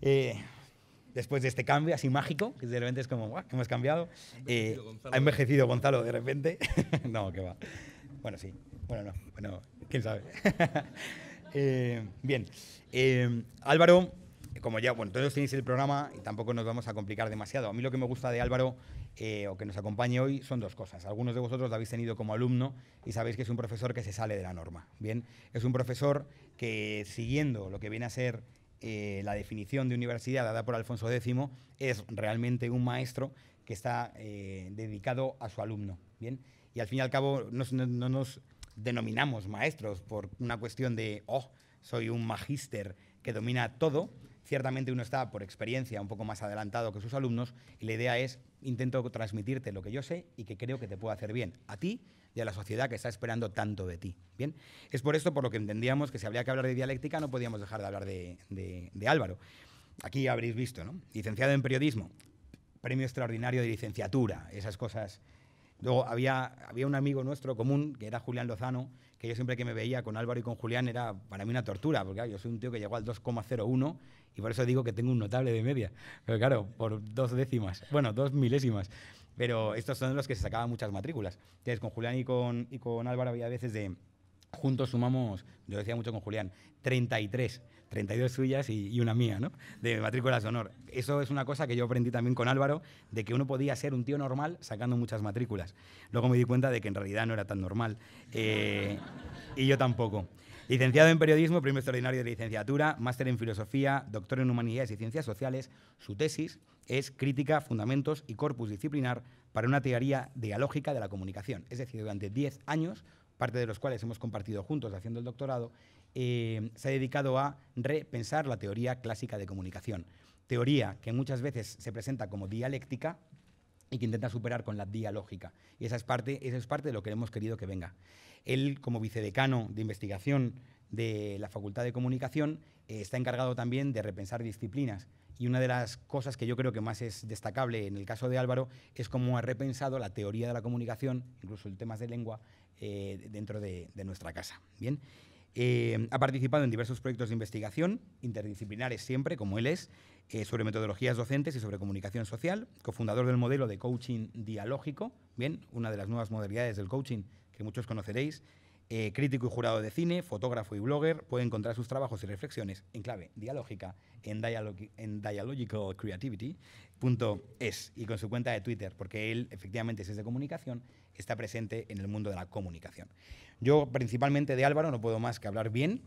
Eh, después de este cambio así mágico, que de repente es como, ¡guau! Hemos cambiado. Eh, ha envejecido Gonzalo de repente. no, que va. Bueno, sí. Bueno, no. Bueno, quién sabe. Eh, bien. Álvaro, como ya, bueno, todos tenéis el programa y tampoco nos vamos a complicar demasiado. A mí lo que me gusta de Álvaro o que nos acompañe hoy son dos cosas. Algunos de vosotros lo habéis tenido como alumno y sabéis que es un profesor que se sale de la norma. Bien, es un profesor que siguiendo lo que viene a ser eh, la definición de universidad dada por Alfonso X es realmente un maestro que está eh, dedicado a su alumno. ¿bien? Y al fin y al cabo no, nos denominamos maestros por una cuestión de, oh, soy un magíster que domina todo. Ciertamente uno está por experiencia un poco más adelantado que sus alumnos y la idea es intento transmitirte lo que yo sé y que creo que te puedo hacer bien a ti y a la sociedad que está esperando tanto de ti. Bien, es por esto por lo que entendíamos que si habría que hablar de dialéctica no podíamos dejar de hablar de, de, Álvaro. Aquí habréis visto, ¿no? Licenciado en periodismo, premio extraordinario de licenciatura, esas cosas. Luego había, había un amigo nuestro común, que era Julián Lozano, que yo siempre que me veía con Álvaro y con Julián era para mí una tortura, porque yo soy un tío que llegó al 2,01 y por eso digo que tengo un notable de media, pero claro, por dos décimas, bueno, dos milésimas. Pero estos son los que se sacaban muchas matrículas. Entonces, con Julián y con, y con Álvaro había veces de juntos sumamos, yo decía mucho con Julián, 33, 32 suyas y, una mía, ¿no? De matrículas de honor. Eso es una cosa que yo aprendí también con Álvaro, de que uno podía ser un tío normal sacando muchas matrículas. Luego me di cuenta de que en realidad no era tan normal. Eh, y yo tampoco. Licenciado en Periodismo, primer Extraordinario de Licenciatura, Máster en Filosofía, Doctor en Humanidades y Ciencias Sociales, su tesis es Crítica, Fundamentos y Corpus Disciplinar para una teoría dialógica de la comunicación. Es decir, durante 10 años, parte de los cuales hemos compartido juntos haciendo el doctorado, eh, se ha dedicado a repensar la teoría clásica de comunicación. Teoría que muchas veces se presenta como dialéctica, y que intenta superar con la dialógica. Y esa es parte, es parte de lo que hemos querido que venga. Él, como vicedecano de investigación de la Facultad de Comunicación, eh, está encargado también de repensar disciplinas. Y una de las cosas que yo creo que más es destacable en el caso de Álvaro es cómo ha repensado la teoría de la comunicación, incluso el tema de lengua, eh, dentro de, de nuestra casa. Bien. Eh, ha participado en diversos proyectos de investigación, interdisciplinares siempre, como él es, eh, sobre metodologías docentes y sobre comunicación social, cofundador del modelo de coaching dialógico, bien, una de las nuevas modalidades del coaching que muchos conoceréis, eh, crítico y jurado de cine, fotógrafo y blogger, puede encontrar sus trabajos y reflexiones en clave dialógica en, dialogicalcreativity.es y con su cuenta de Twitter, porque él efectivamente si es de comunicación, está presente en el mundo de la comunicación. Yo principalmente de Álvaro no puedo más que hablar bien,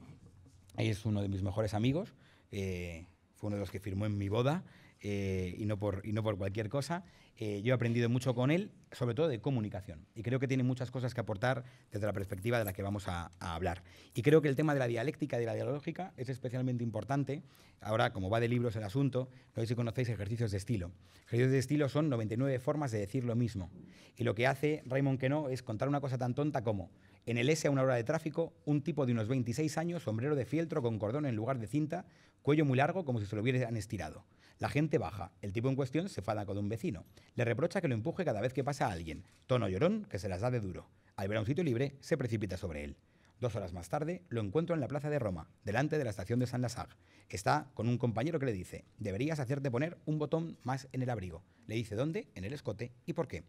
es uno de mis mejores amigos, eh, fue uno de los que firmó en mi boda, eh, y, no por, y no por cualquier cosa. Eh, yo he aprendido mucho con él, sobre todo de comunicación, y creo que tiene muchas cosas que aportar desde la perspectiva de la que vamos a, hablar. Y creo que el tema de la dialéctica y de la dialógica es especialmente importante. Ahora, como va de libros el asunto, no sé si conocéis ejercicios de estilo. Ejercicios de estilo son 99 formas de decir lo mismo. Y lo que hace Raymond Queneau es contar una cosa tan tonta como en el S a una hora de tráfico, un tipo de unos 26 años, sombrero de fieltro con cordón en lugar de cinta, cuello muy largo como si se lo hubieran estirado. La gente baja. El tipo en cuestión se fada con un vecino. Le reprocha que lo empuje cada vez que pasa a alguien. Tono llorón que se las da de duro. Al ver a un sitio libre, se precipita sobre él. Dos horas más tarde, lo encuentro en la plaza de Roma, delante de la estación de San lazar Está con un compañero que le dice, deberías hacerte poner un botón más en el abrigo. Le dice dónde, en el escote y por qué.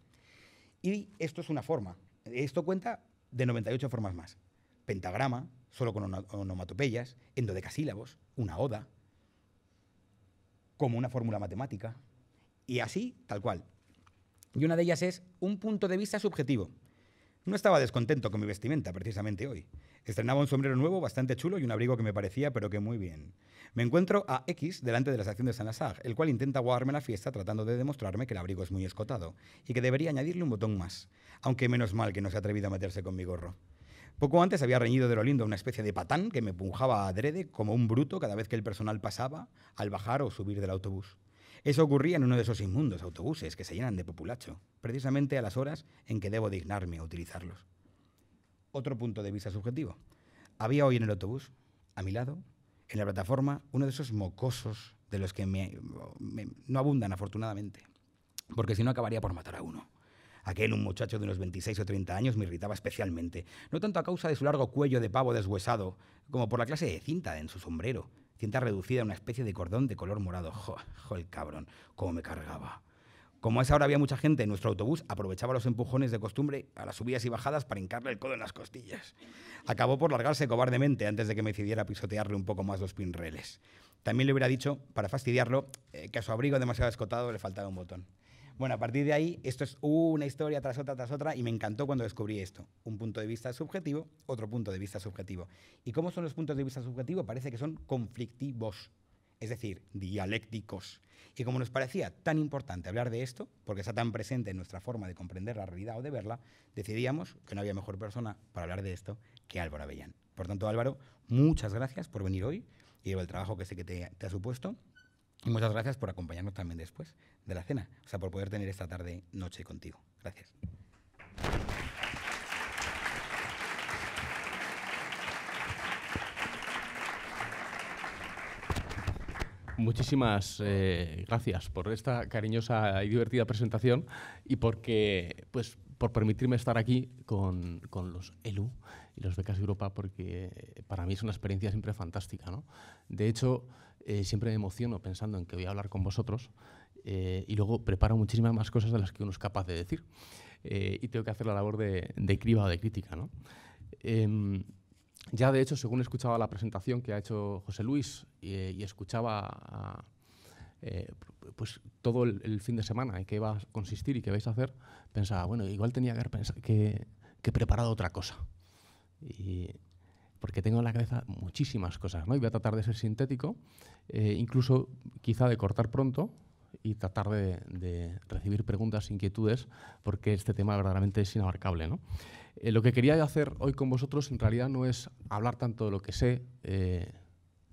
Y esto es una forma. Esto cuenta de 98 formas más. Pentagrama, solo con onomatopeyas, endodecasílabos, una oda, como una fórmula matemática. Y así, tal cual. Y una de ellas es un punto de vista subjetivo. No estaba descontento con mi vestimenta precisamente hoy. Estrenaba un sombrero nuevo bastante chulo y un abrigo que me parecía, pero que muy bien. Me encuentro a X delante de la sección de San lazare el cual intenta guardarme la fiesta tratando de demostrarme que el abrigo es muy escotado y que debería añadirle un botón más, aunque menos mal que no se ha atrevido a meterse con mi gorro. Poco antes había reñido de lo lindo una especie de patán que me punjaba adrede como un bruto cada vez que el personal pasaba al bajar o subir del autobús. Eso ocurría en uno de esos inmundos autobuses que se llenan de populacho, precisamente a las horas en que debo dignarme a utilizarlos. Otro punto de vista subjetivo. Había hoy en el autobús, a mi lado, en la plataforma, uno de esos mocosos de los que no abundan afortunadamente, porque si no acabaría por matar a uno. Aquel, un muchacho de unos 26 o 30 años, me irritaba especialmente, no tanto a causa de su largo cuello de pavo deshuesado, como por la clase de cinta en su sombrero, cinta reducida a una especie de cordón de color morado. Jo, el cabrón, cómo me cargaba. Como a esa hora había mucha gente en nuestro autobús, aprovechaba los empujones de costumbre a las subidas y bajadas para hincarle el codo en las costillas. Acabó por largarse cobardemente antes de que me decidiera pisotearle un poco más los pinreles. También le hubiera dicho, para fastidiarlo, eh, que a su abrigo demasiado escotado le faltaba un botón. Bueno, a partir de ahí, esto es una historia tras otra, tras otra, y me encantó cuando descubrí esto. Un punto de vista subjetivo, otro punto de vista subjetivo. ¿Y cómo son los puntos de vista subjetivos? Parece que son conflictivos, es decir, dialécticos. Y como nos parecía tan importante hablar de esto, porque está tan presente en nuestra forma de comprender la realidad o de verla, decidíamos que no había mejor persona para hablar de esto que Álvaro Avellán. Por tanto, Álvaro, muchas gracias por venir hoy y por el trabajo que sé que te ha supuesto muchas gracias por acompañarnos también después de la cena, o sea, por poder tener esta tarde, noche contigo. Gracias. Muchísimas eh, gracias por esta cariñosa y divertida presentación y porque, pues, por permitirme estar aquí con, los ELU y los Becas Europa, porque eh, para mí es una experiencia siempre fantástica. De hecho, eh, siempre me emociono pensando en que voy a hablar con vosotros eh, y luego preparo muchísimas más cosas de las que uno es capaz de decir. Eh, y tengo que hacer la labor de, de criba o de crítica. ¿no? Em, ya de hecho, según escuchaba la presentación que ha hecho José Luis y, escuchaba pues todo el, fin de semana en qué va a consistir y qué vais a hacer, pensaba, bueno, igual tenía que haber que, que preparado otra cosa. Y porque tengo en la cabeza muchísimas cosas, ¿no? voy a tratar de ser sintético, eh, incluso quizá de cortar pronto y tratar de, recibir preguntas, inquietudes, porque este tema verdaderamente es inabarcable, eh, lo que quería hacer hoy con vosotros en realidad no es hablar tanto de lo que sé, eh,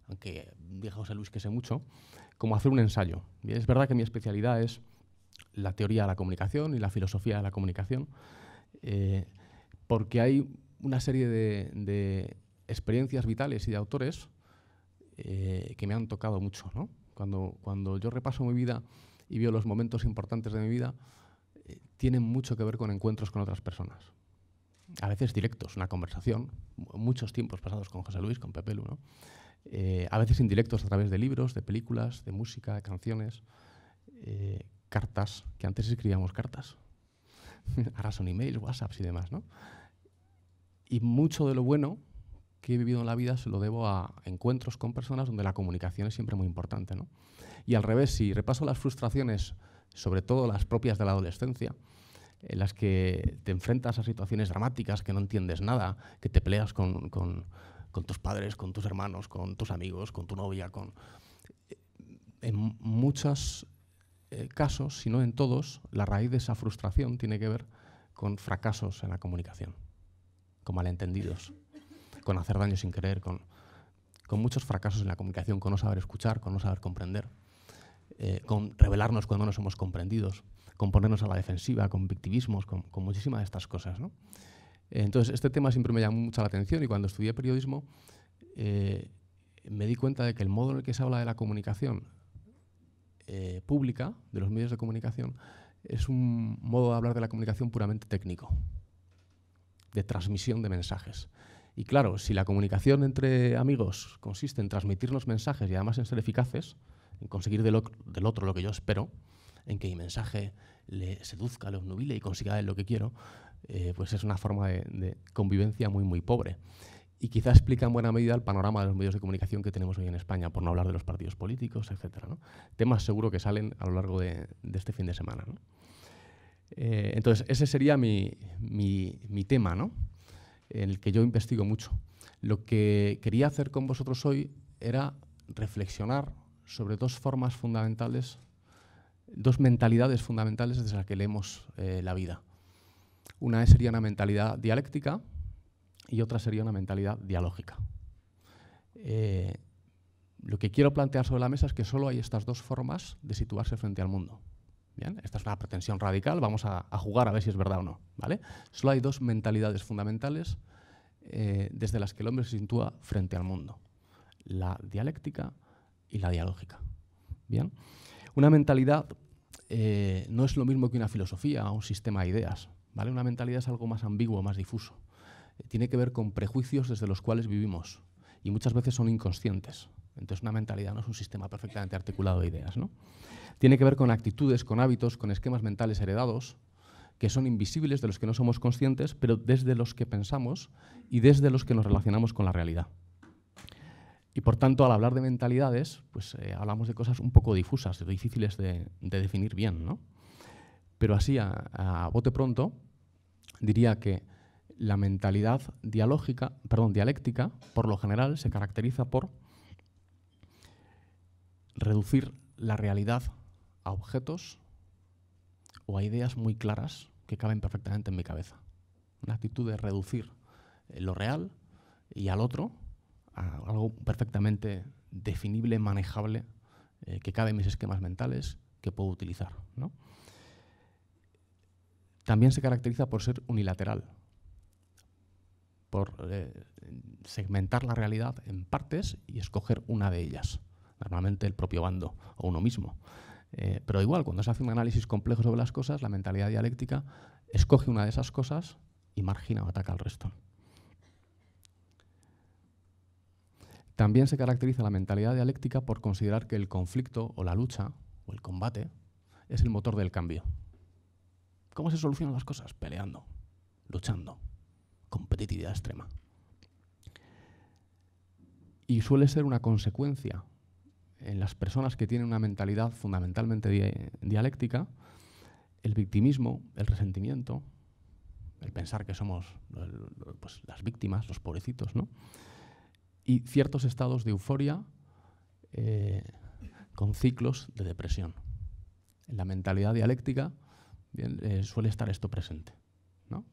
aunque viejo José Luis que sé mucho, como hacer un ensayo. es verdad que mi especialidad es la teoría de la comunicación y la filosofía de la comunicación, porque hay una serie de, experiencias vitales y de autores eh, que me han tocado mucho. ¿no? Cuando, cuando yo repaso mi vida y veo los momentos importantes de mi vida, eh, tienen mucho que ver con encuentros con otras personas. A veces directos, una conversación, muchos tiempos pasados con José Luis, con Pepelu, ¿no? Eh, a veces indirectos a través de libros, de películas, de música, de canciones, cartas, que antes escribíamos cartas. Ahora son emails, WhatsApps y demás, ¿no? Y mucho de lo bueno que he vivido en la vida se lo debo a encuentros con personas donde la comunicación es siempre muy importante. Y al revés, si repaso las frustraciones, sobre todo las propias de la adolescencia, en las que te enfrentas a situaciones dramáticas, que no entiendes nada, que te peleas con, tus padres, con tus hermanos, con tus amigos, con tu novia, con... En muchos eh, casos, si no en todos, la raíz de esa frustración tiene que ver con fracasos en la comunicación, con malentendidos con hacer daño sin querer, con, con muchos fracasos en la comunicación, con no saber escuchar, con no saber comprender, eh, con revelarnos cuando no somos comprendidos, con ponernos a la defensiva, con victimismos, con, con muchísimas de estas cosas. Eh, entonces, este tema siempre me llamó mucho la atención y cuando estudié periodismo eh, me di cuenta de que el modo en el que se habla de la comunicación pública, de los medios de comunicación, es un modo de hablar de la comunicación puramente técnico, de transmisión de mensajes. Y claro, si la comunicación entre amigos consiste en transmitirnos mensajes y además en ser eficaces, en conseguir del, otro lo que yo espero, en que mi mensaje le seduzca, le obnubile y consiga lo que quiero, eh, pues es una forma de, convivencia muy, muy pobre. Y quizá explica en buena medida el panorama de los medios de comunicación que tenemos hoy en España, por no hablar de los partidos políticos, etc. Temas seguro que salen a lo largo de, este fin de semana. Eh, entonces, ese sería mi, mi, mi tema, ¿no? en el que yo investigo mucho. Lo que quería hacer con vosotros hoy era reflexionar sobre dos formas fundamentales, dos mentalidades fundamentales desde las que leemos eh, la vida. Una sería una mentalidad dialéctica y otra sería una mentalidad dialógica. Eh, lo que quiero plantear sobre la mesa es que solo hay estas dos formas de situarse frente al mundo esta es una pretensión radical, vamos a, jugar a ver si es verdad o no. ¿vale? Solo hay dos mentalidades fundamentales eh, desde las que el hombre se sitúa frente al mundo. La dialéctica y la dialógica. ¿Bien? Una mentalidad eh, no es lo mismo que una filosofía o un sistema de ideas. ¿vale? Una mentalidad es algo más ambiguo, más difuso. tiene que ver con prejuicios desde los cuales vivimos y muchas veces son inconscientes. Entonces una mentalidad no es un sistema perfectamente articulado de ideas. ¿no? Tiene que ver con actitudes, con hábitos, con esquemas mentales heredados, que son invisibles, de los que no somos conscientes, pero desde los que pensamos y desde los que nos relacionamos con la realidad. Y por tanto, al hablar de mentalidades, pues eh, hablamos de cosas un poco difusas, difíciles de, definir bien, Pero así, a, bote pronto, diría que la mentalidad dialógica, perdón, dialéctica, por lo general, se caracteriza por reducir la realidad a objetos o a ideas muy claras que caben perfectamente en mi cabeza. Una actitud de reducir eh, lo real y al otro a algo perfectamente definible, manejable, eh, que cabe en mis esquemas mentales, que puedo utilizar. También se caracteriza por ser unilateral, por eh, segmentar la realidad en partes y escoger una de ellas normalmente el propio bando o uno mismo. Eh, pero igual, cuando se hace un análisis complejo sobre las cosas, la mentalidad dialéctica escoge una de esas cosas y margina o ataca al resto. También se caracteriza la mentalidad dialéctica por considerar que el conflicto o la lucha o el combate es el motor del cambio. ¿Cómo se solucionan las cosas? Peleando, luchando, competitividad extrema. Y suele ser una consecuencia en las personas que tienen una mentalidad fundamentalmente dialéctica, el victimismo, el resentimiento, el pensar que somos pues, las víctimas, los pobrecitos, ¿no? y ciertos estados de euforia eh, con ciclos de depresión. En la mentalidad dialéctica eh, suele estar esto presente. ¿no?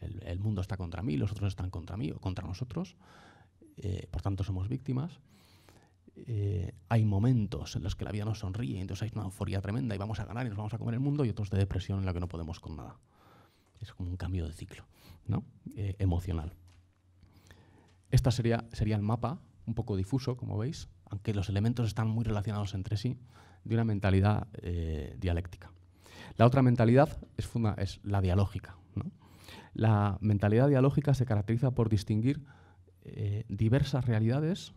El, mundo está contra mí, los otros están contra mí o contra nosotros, eh, por tanto somos víctimas. Eh, hay momentos en los que la vida nos sonríe, y entonces hay una euforia tremenda y vamos a ganar y nos vamos a comer el mundo, y otros de depresión en la que no podemos con nada. Es como un cambio de ciclo ¿no? Eh, emocional. Este sería, sería el mapa, un poco difuso, como veis, aunque los elementos están muy relacionados entre sí, de una mentalidad eh, dialéctica. La otra mentalidad es, es la dialógica. La mentalidad dialógica se caracteriza por distinguir diversas realidades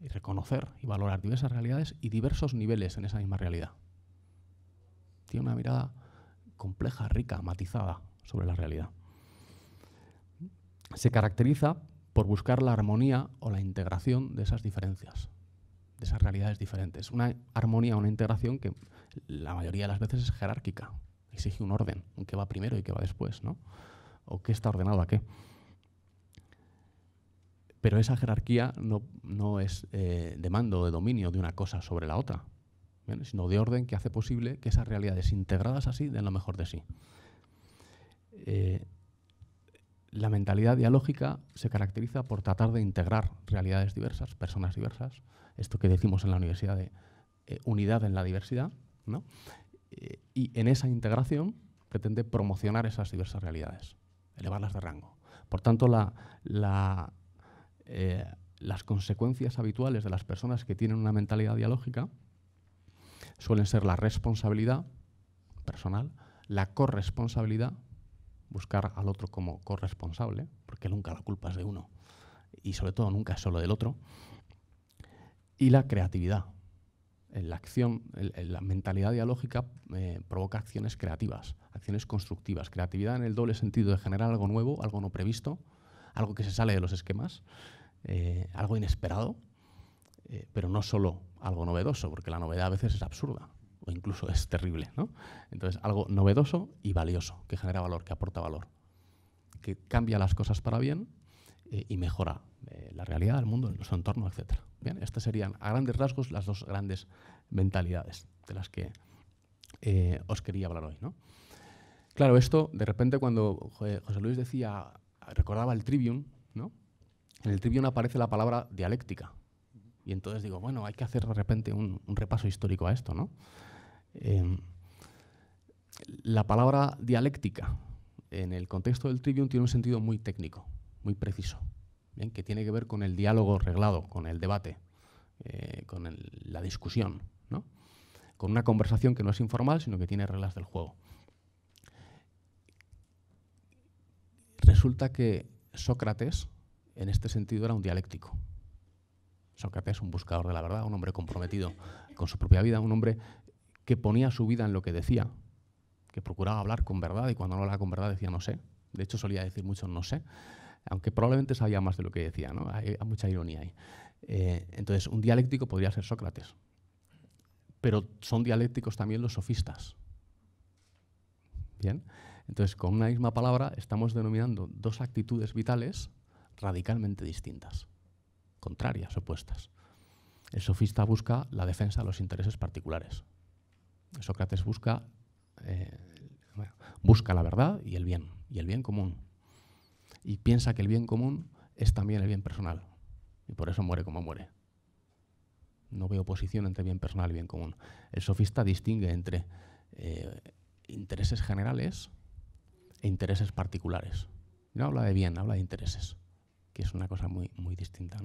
y reconocer y valorar diversas realidades y diversos niveles en esa misma realidad. Tiene una mirada compleja, rica, matizada sobre la realidad. Se caracteriza por buscar la armonía o la integración de esas diferencias, de esas realidades diferentes. Una armonía, o una integración que la mayoría de las veces es jerárquica, exige un orden, un qué va primero y qué va después, ¿no? O qué está ordenado a qué. Pero esa jerarquía no, es eh, de mando o de dominio de una cosa sobre la otra, sino de orden que hace posible que esas realidades integradas así den lo mejor de sí. Eh, la mentalidad dialógica se caracteriza por tratar de integrar realidades diversas, personas diversas, esto que decimos en la universidad de eh, unidad en la diversidad, y en esa integración pretende promocionar esas diversas realidades, elevarlas de rango. Por tanto, la eh, las consecuencias habituales de las personas que tienen una mentalidad dialógica suelen ser la responsabilidad personal, la corresponsabilidad, buscar al otro como corresponsable, porque nunca la culpa es de uno y sobre todo nunca es solo del otro, y la creatividad. La acción, la mentalidad dialógica eh, provoca acciones creativas, acciones constructivas. Creatividad en el doble sentido de generar algo nuevo, algo no previsto, algo que se sale de los esquemas eh, algo inesperado, eh, pero no solo algo novedoso, porque la novedad a veces es absurda o incluso es terrible. ¿no? Entonces, algo novedoso y valioso, que genera valor, que aporta valor, que cambia las cosas para bien eh, y mejora la realidad, del mundo, nuestro entorno, etc. Bien, estas serían a grandes rasgos las dos grandes mentalidades de las que os quería hablar hoy. ¿no? Claro, esto de repente cuando José Luis decía, recordaba el Tribune, ¿no? en el Tribune aparece la palabra dialéctica. Y entonces digo, bueno, hay que hacer de repente un, repaso histórico a esto, em, la palabra dialéctica en el contexto del Tribune tiene un sentido muy técnico, muy preciso, que tiene que ver con el diálogo reglado, con el debate, eh, con la discusión, con una conversación que no es informal, sino que tiene reglas del juego. Resulta que Sócrates en este sentido era un dialéctico. Sócrates, un buscador de la verdad, un hombre comprometido con su propia vida, un hombre que ponía su vida en lo que decía, que procuraba hablar con verdad y cuando no hablaba con verdad decía no sé. De hecho, solía decir mucho no sé, aunque probablemente sabía más de lo que decía, Hay, mucha ironía ahí. Eh, entonces, un dialéctico podría ser Sócrates, pero son dialécticos también los sofistas. ¿Bien? Entonces, con una misma palabra estamos denominando dos actitudes vitales radicalmente distintas, contrarias, opuestas. El sofista busca la defensa de los intereses particulares. Sócrates busca, eh, busca la verdad y el bien, y el bien común. Y piensa que el bien común es también el bien personal. Y por eso muere como muere. No veo oposición entre bien personal y bien común. El sofista distingue entre eh, intereses generales e intereses particulares. No habla de bien, habla de intereses que es una cosa muy, muy distinta.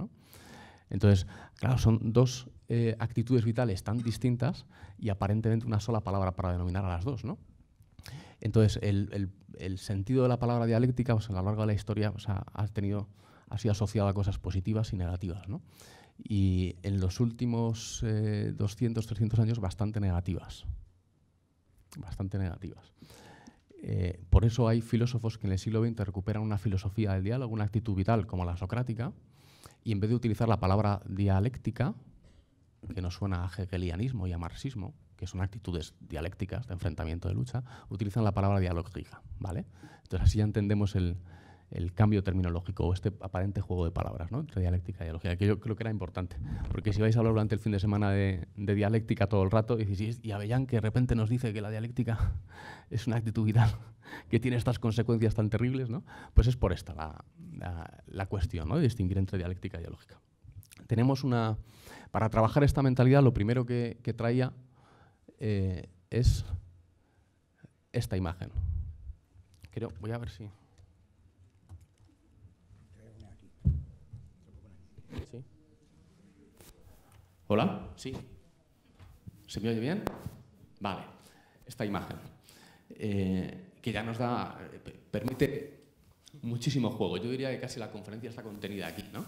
Entonces, claro, son dos eh, actitudes vitales tan distintas y aparentemente una sola palabra para denominar a las dos. Entonces, el, sentido de la palabra dialéctica pues, a lo largo de la historia ha, tenido, ha sido asociado a cosas positivas y negativas. Y en los últimos 200, eh, 300 años, bastante negativas. Bastante negativas. Eh, por eso hay filósofos que en el siglo XX recuperan una filosofía del diálogo, una actitud vital como la socrática, y en vez de utilizar la palabra dialéctica, que nos suena a hegelianismo y a marxismo, que son actitudes dialécticas de enfrentamiento de lucha, utilizan la palabra dialógica, ¿vale? Entonces así ya entendemos el, el cambio terminológico o este aparente juego de palabras entre dialéctica y dialógica, que yo creo que era importante. Porque si vais a hablar durante el fin de semana de, dialéctica todo el rato, y decís, y Avellán que de repente nos dice que la dialéctica es una actitud vital que tiene estas consecuencias tan terribles, ¿no? pues es por esta la, cuestión ¿no? de distinguir entre dialéctica y dialógica. Tenemos una. Para trabajar esta mentalidad, lo primero que, traía eh, es esta imagen. Creo, voy a ver si. ¿Hola? ¿Sí? ¿Se me oye bien? Vale, esta imagen, eh, que ya nos da, eh, permite muchísimo juego. Yo diría que casi la conferencia está contenida aquí, ¿no?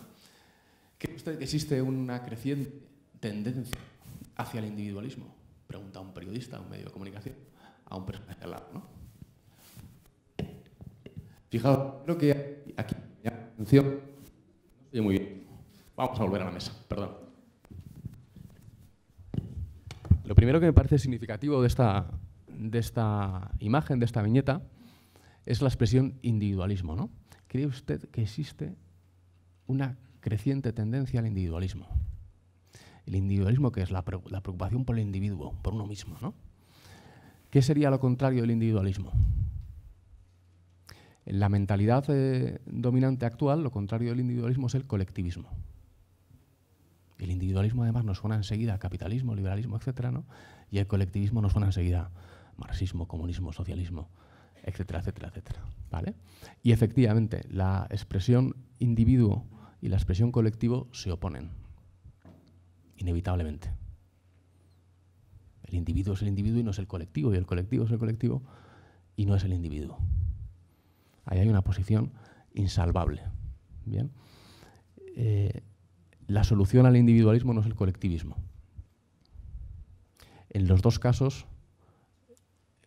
¿Cree usted que existe una creciente tendencia hacia el individualismo? Pregunta a un periodista, a un medio de comunicación, a un personaje al lado, ¿no? Fijaos, creo que aquí, atención, no muy bien. Vamos a volver a la mesa, perdón. Lo primero que me parece significativo de esta, imagen, de esta viñeta, es la expresión individualismo. ¿no? ¿Cree usted que existe una creciente tendencia al individualismo? El individualismo que es la, preocupación por el individuo, por uno mismo. ¿no? ¿Qué sería lo contrario del individualismo? En la mentalidad eh, dominante actual, lo contrario del individualismo es el colectivismo. El individualismo además nos suena enseguida a capitalismo, liberalismo, etcétera, ¿no? Y el colectivismo nos suena enseguida a marxismo, comunismo, socialismo, etcétera, etcétera, etcétera, ¿vale? Y efectivamente, la expresión individuo y la expresión colectivo se oponen inevitablemente. El individuo es el individuo y no es el colectivo, y el colectivo es el colectivo y no es el individuo. Ahí hay una posición insalvable. ¿bien? Eh, la solución al individualismo no es el colectivismo. En los dos casos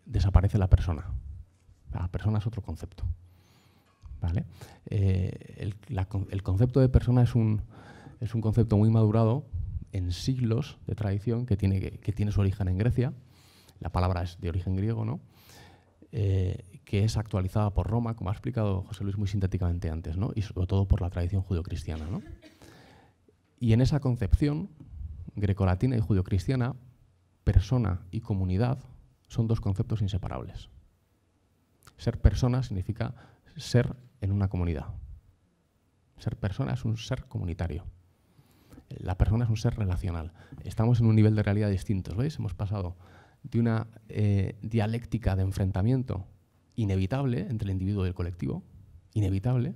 desaparece la persona. La persona es otro concepto. ¿Vale? Eh, el, concepto de persona es un, es un, concepto muy madurado en siglos de tradición que tiene, que, tiene su origen en Grecia. La palabra es de origen griego, ¿no? Eh, que es actualizada por Roma, como ha explicado José Luis muy sintéticamente antes, ¿no? y sobre todo por la tradición judeocristiana. ¿no? Y en esa concepción grecolatina y judio-cristiana, persona y comunidad son dos conceptos inseparables. Ser persona significa ser en una comunidad. Ser persona es un ser comunitario. La persona es un ser relacional. Estamos en un nivel de realidad distinto. ¿veis? Hemos pasado de una eh, dialéctica de enfrentamiento inevitable entre el individuo y el colectivo, inevitable,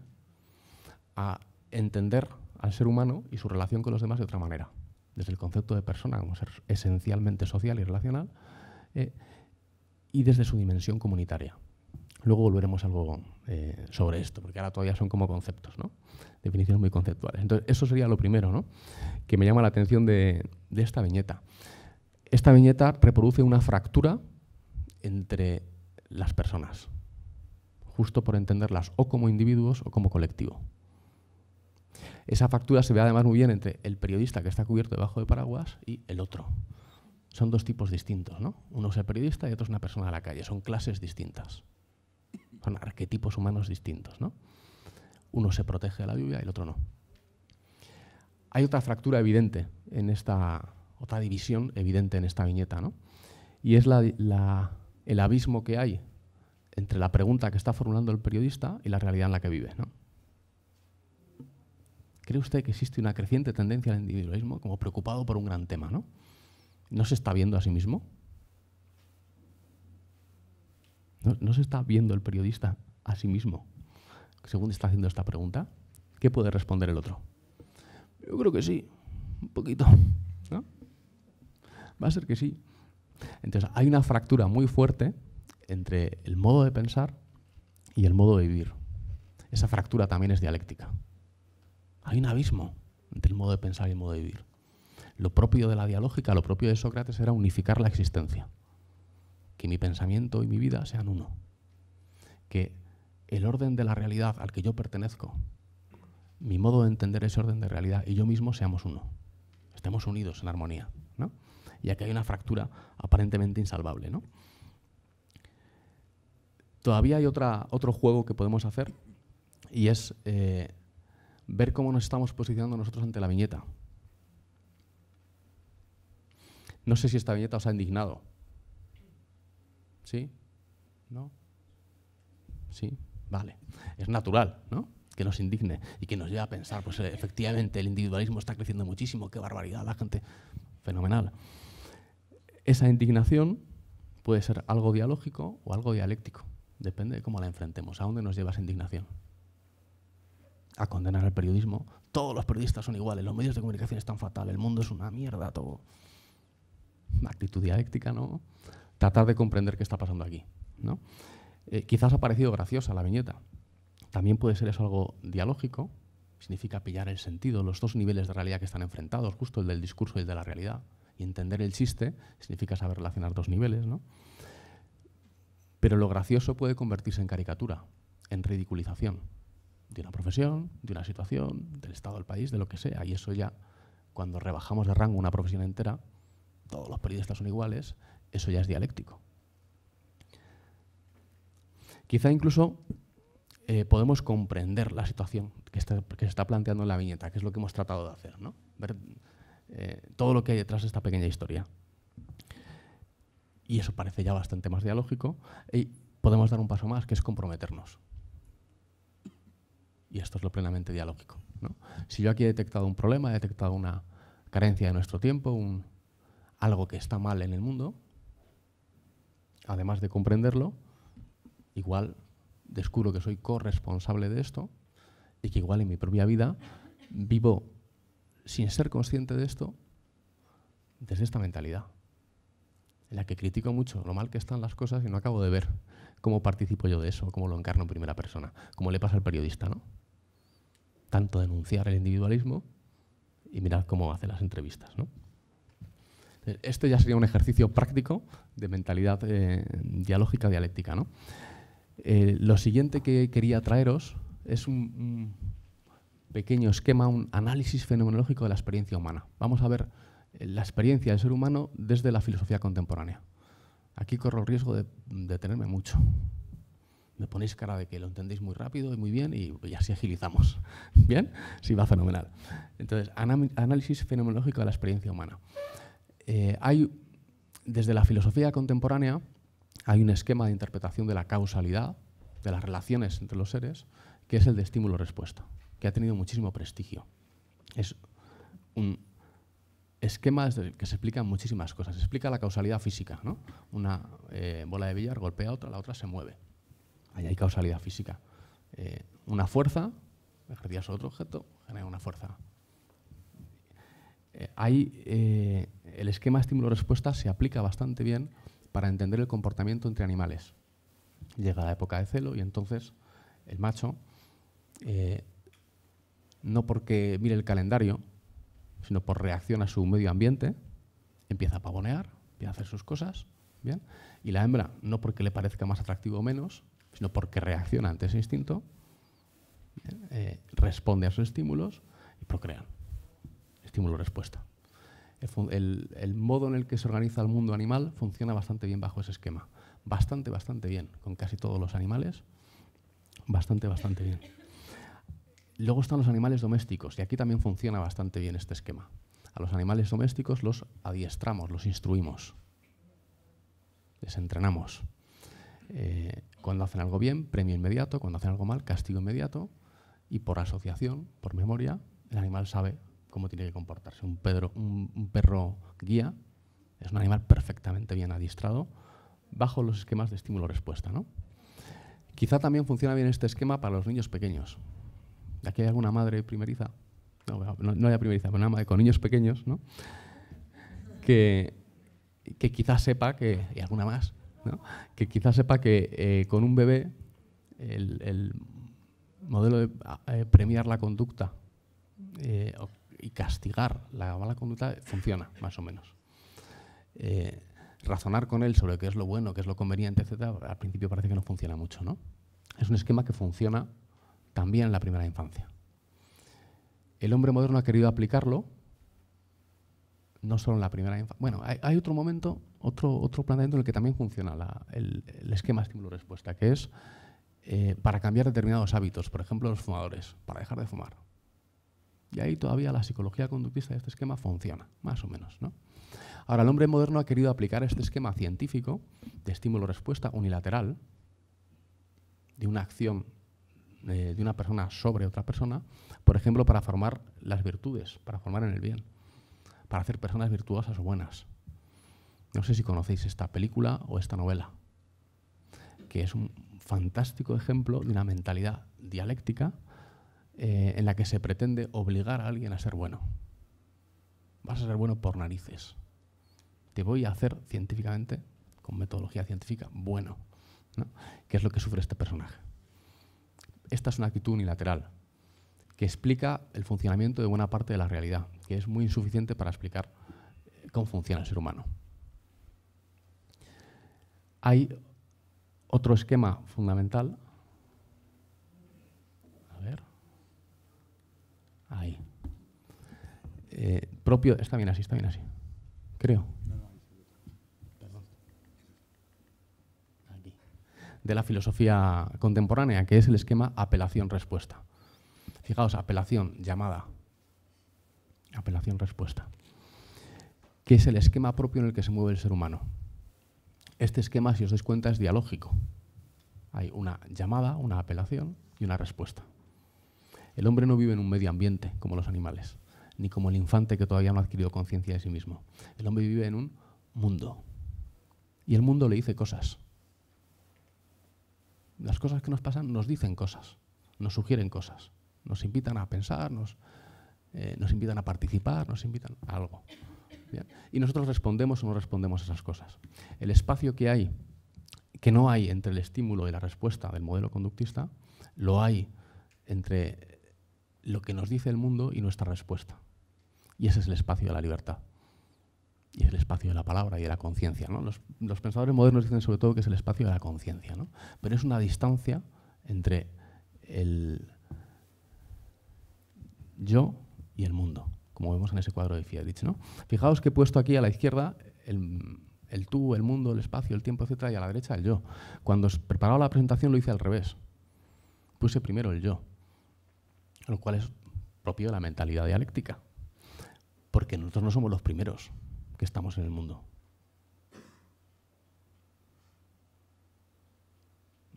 a entender al ser humano y su relación con los demás de otra manera. Desde el concepto de persona como ser esencialmente social y relacional eh, y desde su dimensión comunitaria. Luego volveremos algo eh, sobre esto, porque ahora todavía son como conceptos, ¿no? definiciones muy conceptuales. Entonces, eso sería lo primero que me llama la atención de, de esta viñeta. Esta viñeta reproduce una fractura entre las personas, justo por entenderlas o como individuos o como colectivo. Esa factura se ve además muy bien entre el periodista que está cubierto debajo de paraguas y el otro. Son dos tipos distintos, ¿no? Uno es el periodista y otro es una persona de la calle. Son clases distintas. Son arquetipos humanos distintos, ¿no? Uno se protege de la lluvia y el otro no. Hay otra fractura evidente en esta, otra división evidente en esta viñeta, ¿no? Y es el abismo que hay entre la pregunta que está formulando el periodista y la realidad en la que vive, ¿no? ¿Cree usted que existe una creciente tendencia al individualismo como preocupado por un gran tema, no? ¿No se está viendo a sí mismo? ¿No, se está viendo el periodista a sí mismo? Según está haciendo esta pregunta, ¿qué puede responder el otro? Yo creo que sí, un poquito. ¿no? Va a ser que sí. Entonces, hay una fractura muy fuerte entre el modo de pensar y el modo de vivir. Esa fractura también es dialéctica. Hay un abismo entre el modo de pensar y el modo de vivir. Lo propio de la dialógica, lo propio de Sócrates era unificar la existencia. Que mi pensamiento y mi vida sean uno. Que el orden de la realidad al que yo pertenezco, mi modo de entender ese orden de realidad y yo mismo seamos uno. Estemos unidos en armonía. ¿no? Y aquí hay una fractura aparentemente insalvable. ¿no? Todavía hay otra, otro juego que podemos hacer y es eh, ver cómo nos estamos posicionando nosotros ante la viñeta. No sé si esta viñeta os ha indignado. ¿Sí? ¿No? ¿Sí? Vale. Es natural, ¿no? Que nos indigne y que nos lleve a pensar, pues efectivamente el individualismo está creciendo muchísimo, qué barbaridad, la gente, fenomenal. Esa indignación puede ser algo dialógico o algo dialéctico, depende de cómo la enfrentemos, a dónde nos lleva esa indignación a condenar al periodismo. Todos los periodistas son iguales, los medios de comunicación están fatal, el mundo es una mierda, todo. Una Actitud dialéctica, ¿no? Tratar de comprender qué está pasando aquí, ¿no? Eh, quizás ha parecido graciosa la viñeta. También puede ser eso algo dialógico, significa pillar el sentido, los dos niveles de realidad que están enfrentados, justo el del discurso y el de la realidad. Y entender el chiste significa saber relacionar dos niveles, ¿no? Pero lo gracioso puede convertirse en caricatura, en ridiculización de una profesión, de una situación, del estado del país, de lo que sea. Y eso ya, cuando rebajamos de rango una profesión entera, todos los periodistas son iguales, eso ya es dialéctico. Quizá incluso eh, podemos comprender la situación que, que, se está planteando en la viñeta, que es lo que hemos tratado de hacer, ¿no? ver eh, todo lo que hay detrás de esta pequeña historia. Y eso parece ya bastante más dialógico. Y podemos dar un paso más, que es comprometernos. Y esto es lo plenamente dialógico. Si yo aquí he detectado un problema, he detectado una carencia de nuestro tiempo, un, algo que está mal en el mundo, además de comprenderlo, igual descubro que soy corresponsable de esto y que igual en mi propia vida vivo sin ser consciente de esto desde esta mentalidad, en la que critico mucho lo mal que están las cosas y no acabo de ver cómo participo yo de eso, cómo lo encarno en primera persona, como le pasa al periodista, ¿no? tanto denunciar el individualismo y mirar cómo hace las entrevistas. ¿no? Esto ya sería un ejercicio práctico de mentalidad eh, dialógica dialéctica. ¿no? Eh, lo siguiente que quería traeros es un, pequeño esquema, un análisis fenomenológico de la experiencia humana. Vamos a ver eh, la experiencia del ser humano desde la filosofía contemporánea. Aquí corro el riesgo de detenerme mucho, me ponéis cara de que lo entendéis muy rápido y muy bien y, así agilizamos. ¿Bien? Sí, va fenomenal. Entonces, análisis fenomenológico de la experiencia humana. Eh, hay, desde la filosofía contemporánea hay un esquema de interpretación de la causalidad, de las relaciones entre los seres, que es el de estímulo-respuesta, que ha tenido muchísimo prestigio. Es un esquema que se explican muchísimas cosas. Se explica la causalidad física, ¿no? Una eh, bola de billar golpea a otra, la otra se mueve ahí hay causalidad física. Eh, una fuerza, ejercida sobre otro objeto, genera una fuerza. hay, eh, eh, el esquema estímulo-respuesta se aplica bastante bien para entender el comportamiento entre animales. Llega la época de celo y entonces el macho, no porque mire el calendario, sino por reacción a su medio ambiente, empieza a pavonear, empieza a hacer sus cosas, ¿bien? y la hembra, no porque le parezca más atractivo o menos, sino porque reacciona ante ese instinto, eh, responde a sus estímulos y procrean. Estímulo-respuesta. El, modo en el que se organiza el mundo animal funciona bastante bien bajo ese esquema. Bastante, bastante bien, con casi todos los animales. Bastante, bastante bien. Luego están los animales domésticos, y aquí también funciona bastante bien este esquema. A los animales domésticos los adiestramos, los instruimos, les entrenamos. Eh, cuando hacen algo bien, premio inmediato, cuando hacen algo mal, castigo inmediato, y por asociación, por memoria, el animal sabe cómo tiene que comportarse. Un, pedro, un, perro guía es un animal perfectamente bien adiestrado bajo los esquemas de estímulo-respuesta. ¿no? Quizá también funciona bien este esquema para los niños pequeños. Aquí hay alguna madre primeriza, no, no, no hay primeriza, pero una madre con niños pequeños, ¿no? que, que quizás sepa que, y alguna más, que quizás sepa que eh, con un bebé el, modelo de ah, eh, premiar la conducta eh, y castigar la mala conducta funciona, más o menos. razonar con él sobre qué es lo bueno, qué es lo conveniente, etc., al principio parece que no funciona mucho. ¿no? Es un esquema que funciona también en la primera infancia. El hombre moderno ha querido aplicarlo no solo en la primera infancia. Bueno, hay, hay otro momento otro, otro planteamiento en el que también funciona el, esquema estímulo-respuesta, que es eh, para cambiar determinados hábitos, por ejemplo, los fumadores, para dejar de fumar. Y ahí todavía la psicología conductista de este esquema funciona, más o menos. Ahora, el hombre moderno ha querido aplicar este esquema científico de estímulo-respuesta unilateral, de una acción eh, de una persona sobre otra persona, por ejemplo, para formar las virtudes, para formar en el bien, para hacer personas virtuosas o buenas. No sé si conocéis esta película o esta novela, que es un fantástico ejemplo de una mentalidad dialéctica eh, en la que se pretende obligar a alguien a ser bueno. Vas a ser bueno por narices. Te voy a hacer científicamente, con metodología científica, bueno. ¿Qué es lo que sufre este personaje? Esta es una actitud unilateral que explica el funcionamiento de buena parte de la realidad, que es muy insuficiente para explicar eh, cómo funciona el ser humano. Hay otro esquema fundamental. A ver. Ahí. Eh, propio, está bien así, está bien así. Creo. de la filosofía contemporánea, que es el esquema apelación-respuesta. Fijaos, apelación, llamada. Apelación-respuesta. Que es el esquema propio en el que se mueve el ser humano. Este esquema, si os dais cuenta, es dialógico. Hay una llamada, una apelación y una respuesta. El hombre no vive en un medio ambiente como los animales, ni como el infante que todavía no ha adquirido conciencia de sí mismo. El hombre vive en un mundo. Y el mundo le dice cosas. Las cosas que nos pasan nos dicen cosas, nos sugieren cosas, nos invitan a pensar, nos, eh, nos invitan a participar, nos invitan a algo. Y nosotros respondemos o no respondemos a esas cosas. El espacio que hay, que no hay entre el estímulo y la respuesta del modelo conductista, lo hay entre lo que nos dice el mundo y nuestra respuesta. Y ese es el espacio de la libertad. Y es el espacio de la palabra y de la conciencia. Los, pensadores modernos dicen sobre todo que es el espacio de la conciencia. ¿no? Pero es una distancia entre el yo y el mundo como vemos en ese cuadro de Fiedrich. ¿no? Fijaos que he puesto aquí a la izquierda el, tú, el mundo, el espacio, el tiempo, etc., y a la derecha el yo. Cuando preparaba la presentación lo hice al revés. Puse primero el yo, lo cual es propio de la mentalidad dialéctica, porque nosotros no somos los primeros que estamos en el mundo.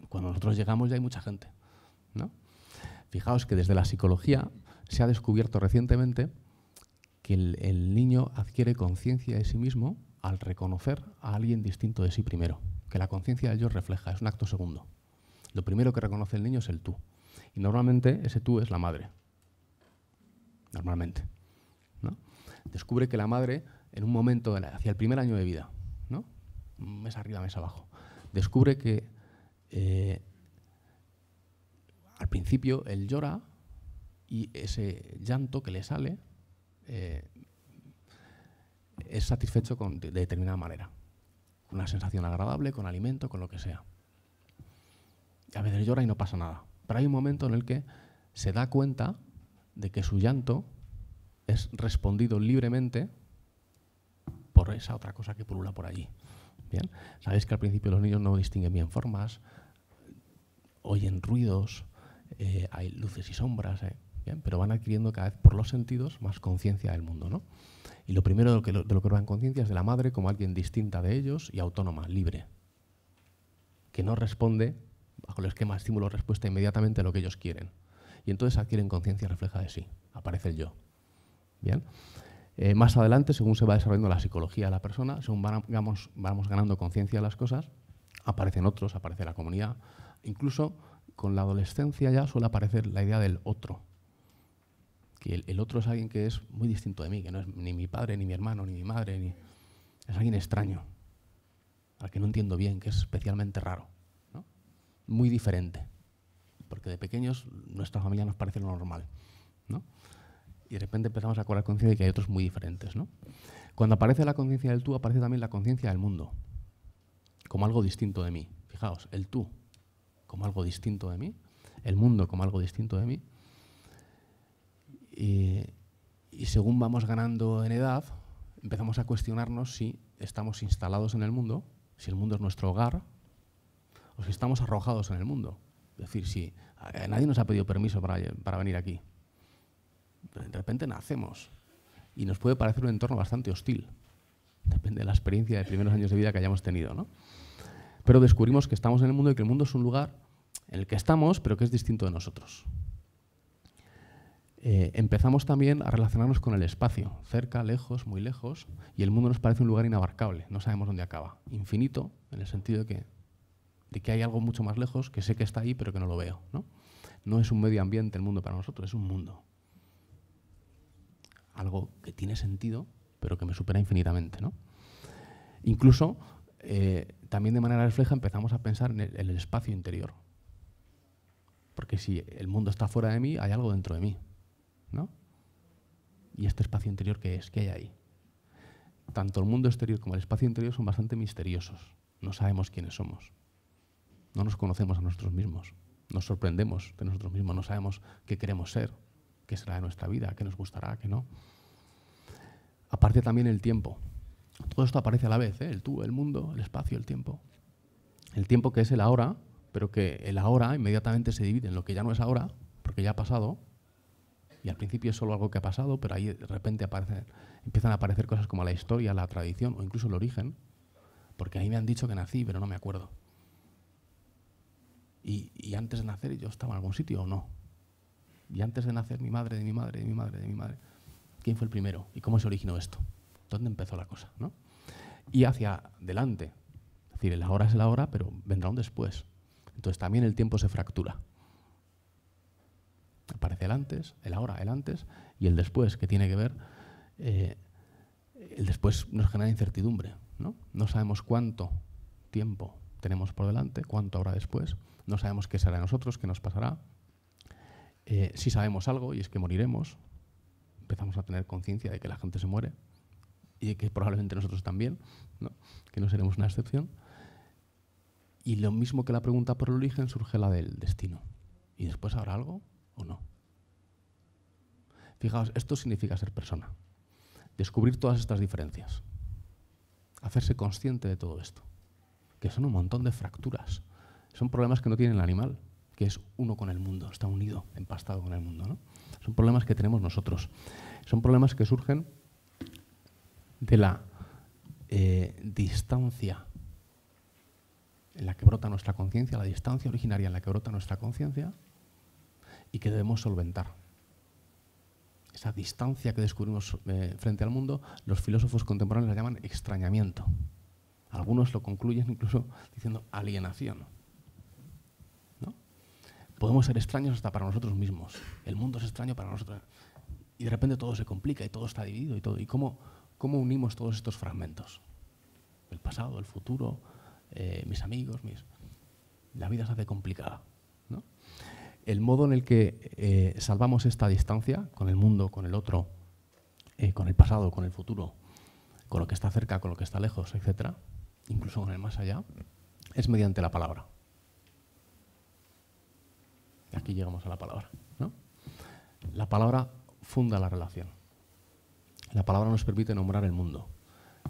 Cuando nosotros llegamos ya hay mucha gente. ¿no? Fijaos que desde la psicología se ha descubierto recientemente que el, niño adquiere conciencia de sí mismo al reconocer a alguien distinto de sí primero, que la conciencia de ellos refleja, es un acto segundo. Lo primero que reconoce el niño es el tú. Y normalmente ese tú es la madre. Normalmente. Descubre que la madre, en un momento, hacia el primer año de vida, ¿no? mes arriba, mes abajo, descubre que eh, al principio él llora y ese llanto que le sale eh, es satisfecho con, de, determinada manera. Con una sensación agradable, con alimento, con lo que sea. a veces llora y no pasa nada. Pero hay un momento en el que se da cuenta de que su llanto es respondido libremente por esa otra cosa que pulula por allí. ¿Bien? Sabéis que al principio los niños no distinguen bien formas, oyen ruidos, eh, hay luces y sombras. Eh. ¿eh? pero van adquiriendo cada vez por los sentidos más conciencia del mundo. Y lo primero de lo que, de van conciencia es de la madre como alguien distinta de ellos y autónoma, libre, que no responde bajo el esquema estímulo-respuesta inmediatamente a lo que ellos quieren. Y entonces adquieren conciencia refleja de sí, aparece el yo. Bien. Eh, más adelante, según se va desarrollando la psicología de la persona, según vamos ganando conciencia de las cosas, aparecen otros, aparece la comunidad. Incluso con la adolescencia ya suele aparecer la idea del otro, que el, otro es alguien que es muy distinto de mí, que no es ni mi padre, ni mi hermano, ni mi madre, ni... es alguien extraño, al que no entiendo bien, que es especialmente raro, muy diferente, porque de pequeños nuestra familia nos parece lo normal. Y de repente empezamos a cobrar conciencia de que hay otros muy diferentes. Cuando aparece la conciencia del tú, aparece también la conciencia del mundo, como algo distinto de mí. Fijaos, el tú como algo distinto de mí, el mundo como algo distinto de mí, y, según vamos ganando en edad, empezamos a cuestionarnos si estamos instalados en el mundo, si el mundo es nuestro hogar, o si estamos arrojados en el mundo. Es decir, si eh, nadie nos ha pedido permiso para, venir aquí. De repente nacemos y nos puede parecer un entorno bastante hostil. Depende de la experiencia de primeros años de vida que hayamos tenido. ¿no? Pero descubrimos que estamos en el mundo y que el mundo es un lugar en el que estamos, pero que es distinto de nosotros. Eh, empezamos también a relacionarnos con el espacio, cerca, lejos, muy lejos, y el mundo nos parece un lugar inabarcable, no sabemos dónde acaba. Infinito, en el sentido de que, de que hay algo mucho más lejos que sé que está ahí, pero que no lo veo. ¿no? es un medio ambiente el mundo para nosotros, es un mundo. Algo que tiene sentido, pero que me supera infinitamente. Incluso, eh, también de manera refleja, empezamos a pensar en el espacio interior. Porque si el mundo está fuera de mí, hay algo dentro de mí. ¿Y este espacio interior qué es? ¿Qué hay ahí? Tanto el mundo exterior como el espacio interior son bastante misteriosos. No sabemos quiénes somos. No nos conocemos a nosotros mismos. Nos sorprendemos de nosotros mismos. No sabemos qué queremos ser, qué será de nuestra vida, qué nos gustará, qué no. Aparte también el tiempo. Todo esto aparece a la vez, ¿eh? el tú, el mundo, el espacio, el tiempo. El tiempo que es el ahora, pero que el ahora inmediatamente se divide en lo que ya no es ahora, porque ya ha pasado, y al principio es solo algo que ha pasado, pero ahí de repente empiezan a aparecer cosas como la historia, la tradición o incluso el origen, porque ahí me han dicho que nací, pero no me acuerdo. Y, antes de nacer yo estaba en algún sitio o no. Y antes de nacer mi madre, de mi madre, de mi madre, de mi madre. ¿Quién fue el primero? ¿Y cómo se originó esto? ¿Dónde empezó la cosa? ¿no? Y hacia adelante. Es decir, el ahora es el ahora, pero vendrá un después. Entonces también el tiempo se fractura. Aparece el antes, el ahora, el antes y el después, que tiene que ver, eh, el después nos genera incertidumbre. ¿no? no sabemos cuánto tiempo tenemos por delante, cuánto habrá después, no sabemos qué será de nosotros, qué nos pasará. Eh, si sabemos algo, y es que moriremos, empezamos a tener conciencia de que la gente se muere y de que probablemente nosotros también, ¿no? que no seremos una excepción. Y lo mismo que la pregunta por el origen, surge la del destino. ¿Y después habrá algo? o no. Fijaos, esto significa ser persona. Descubrir todas estas diferencias. Hacerse consciente de todo esto. Que son un montón de fracturas. Son problemas que no tiene el animal, que es uno con el mundo, está unido, empastado con el mundo. ¿no? Son problemas que tenemos nosotros. Son problemas que surgen de la eh, distancia en la que brota nuestra conciencia, la distancia originaria en la que brota nuestra conciencia y que debemos solventar. Esa distancia que descubrimos eh, frente al mundo, los filósofos contemporáneos la llaman extrañamiento. Algunos lo concluyen incluso diciendo alienación. ¿No? Podemos ser extraños hasta para nosotros mismos. El mundo es extraño para nosotros. Y de repente todo se complica y todo está dividido y todo. ¿Y cómo, cómo unimos todos estos fragmentos? El pasado, el futuro, eh, mis amigos, mis... La vida se hace complicada. ¿no? el modo en el que eh, salvamos esta distancia con el mundo, con el otro, eh, con el pasado, con el futuro, con lo que está cerca, con lo que está lejos, etcétera, incluso con el más allá, es mediante la palabra. Aquí llegamos a la palabra. La palabra funda la relación. La palabra nos permite nombrar el mundo,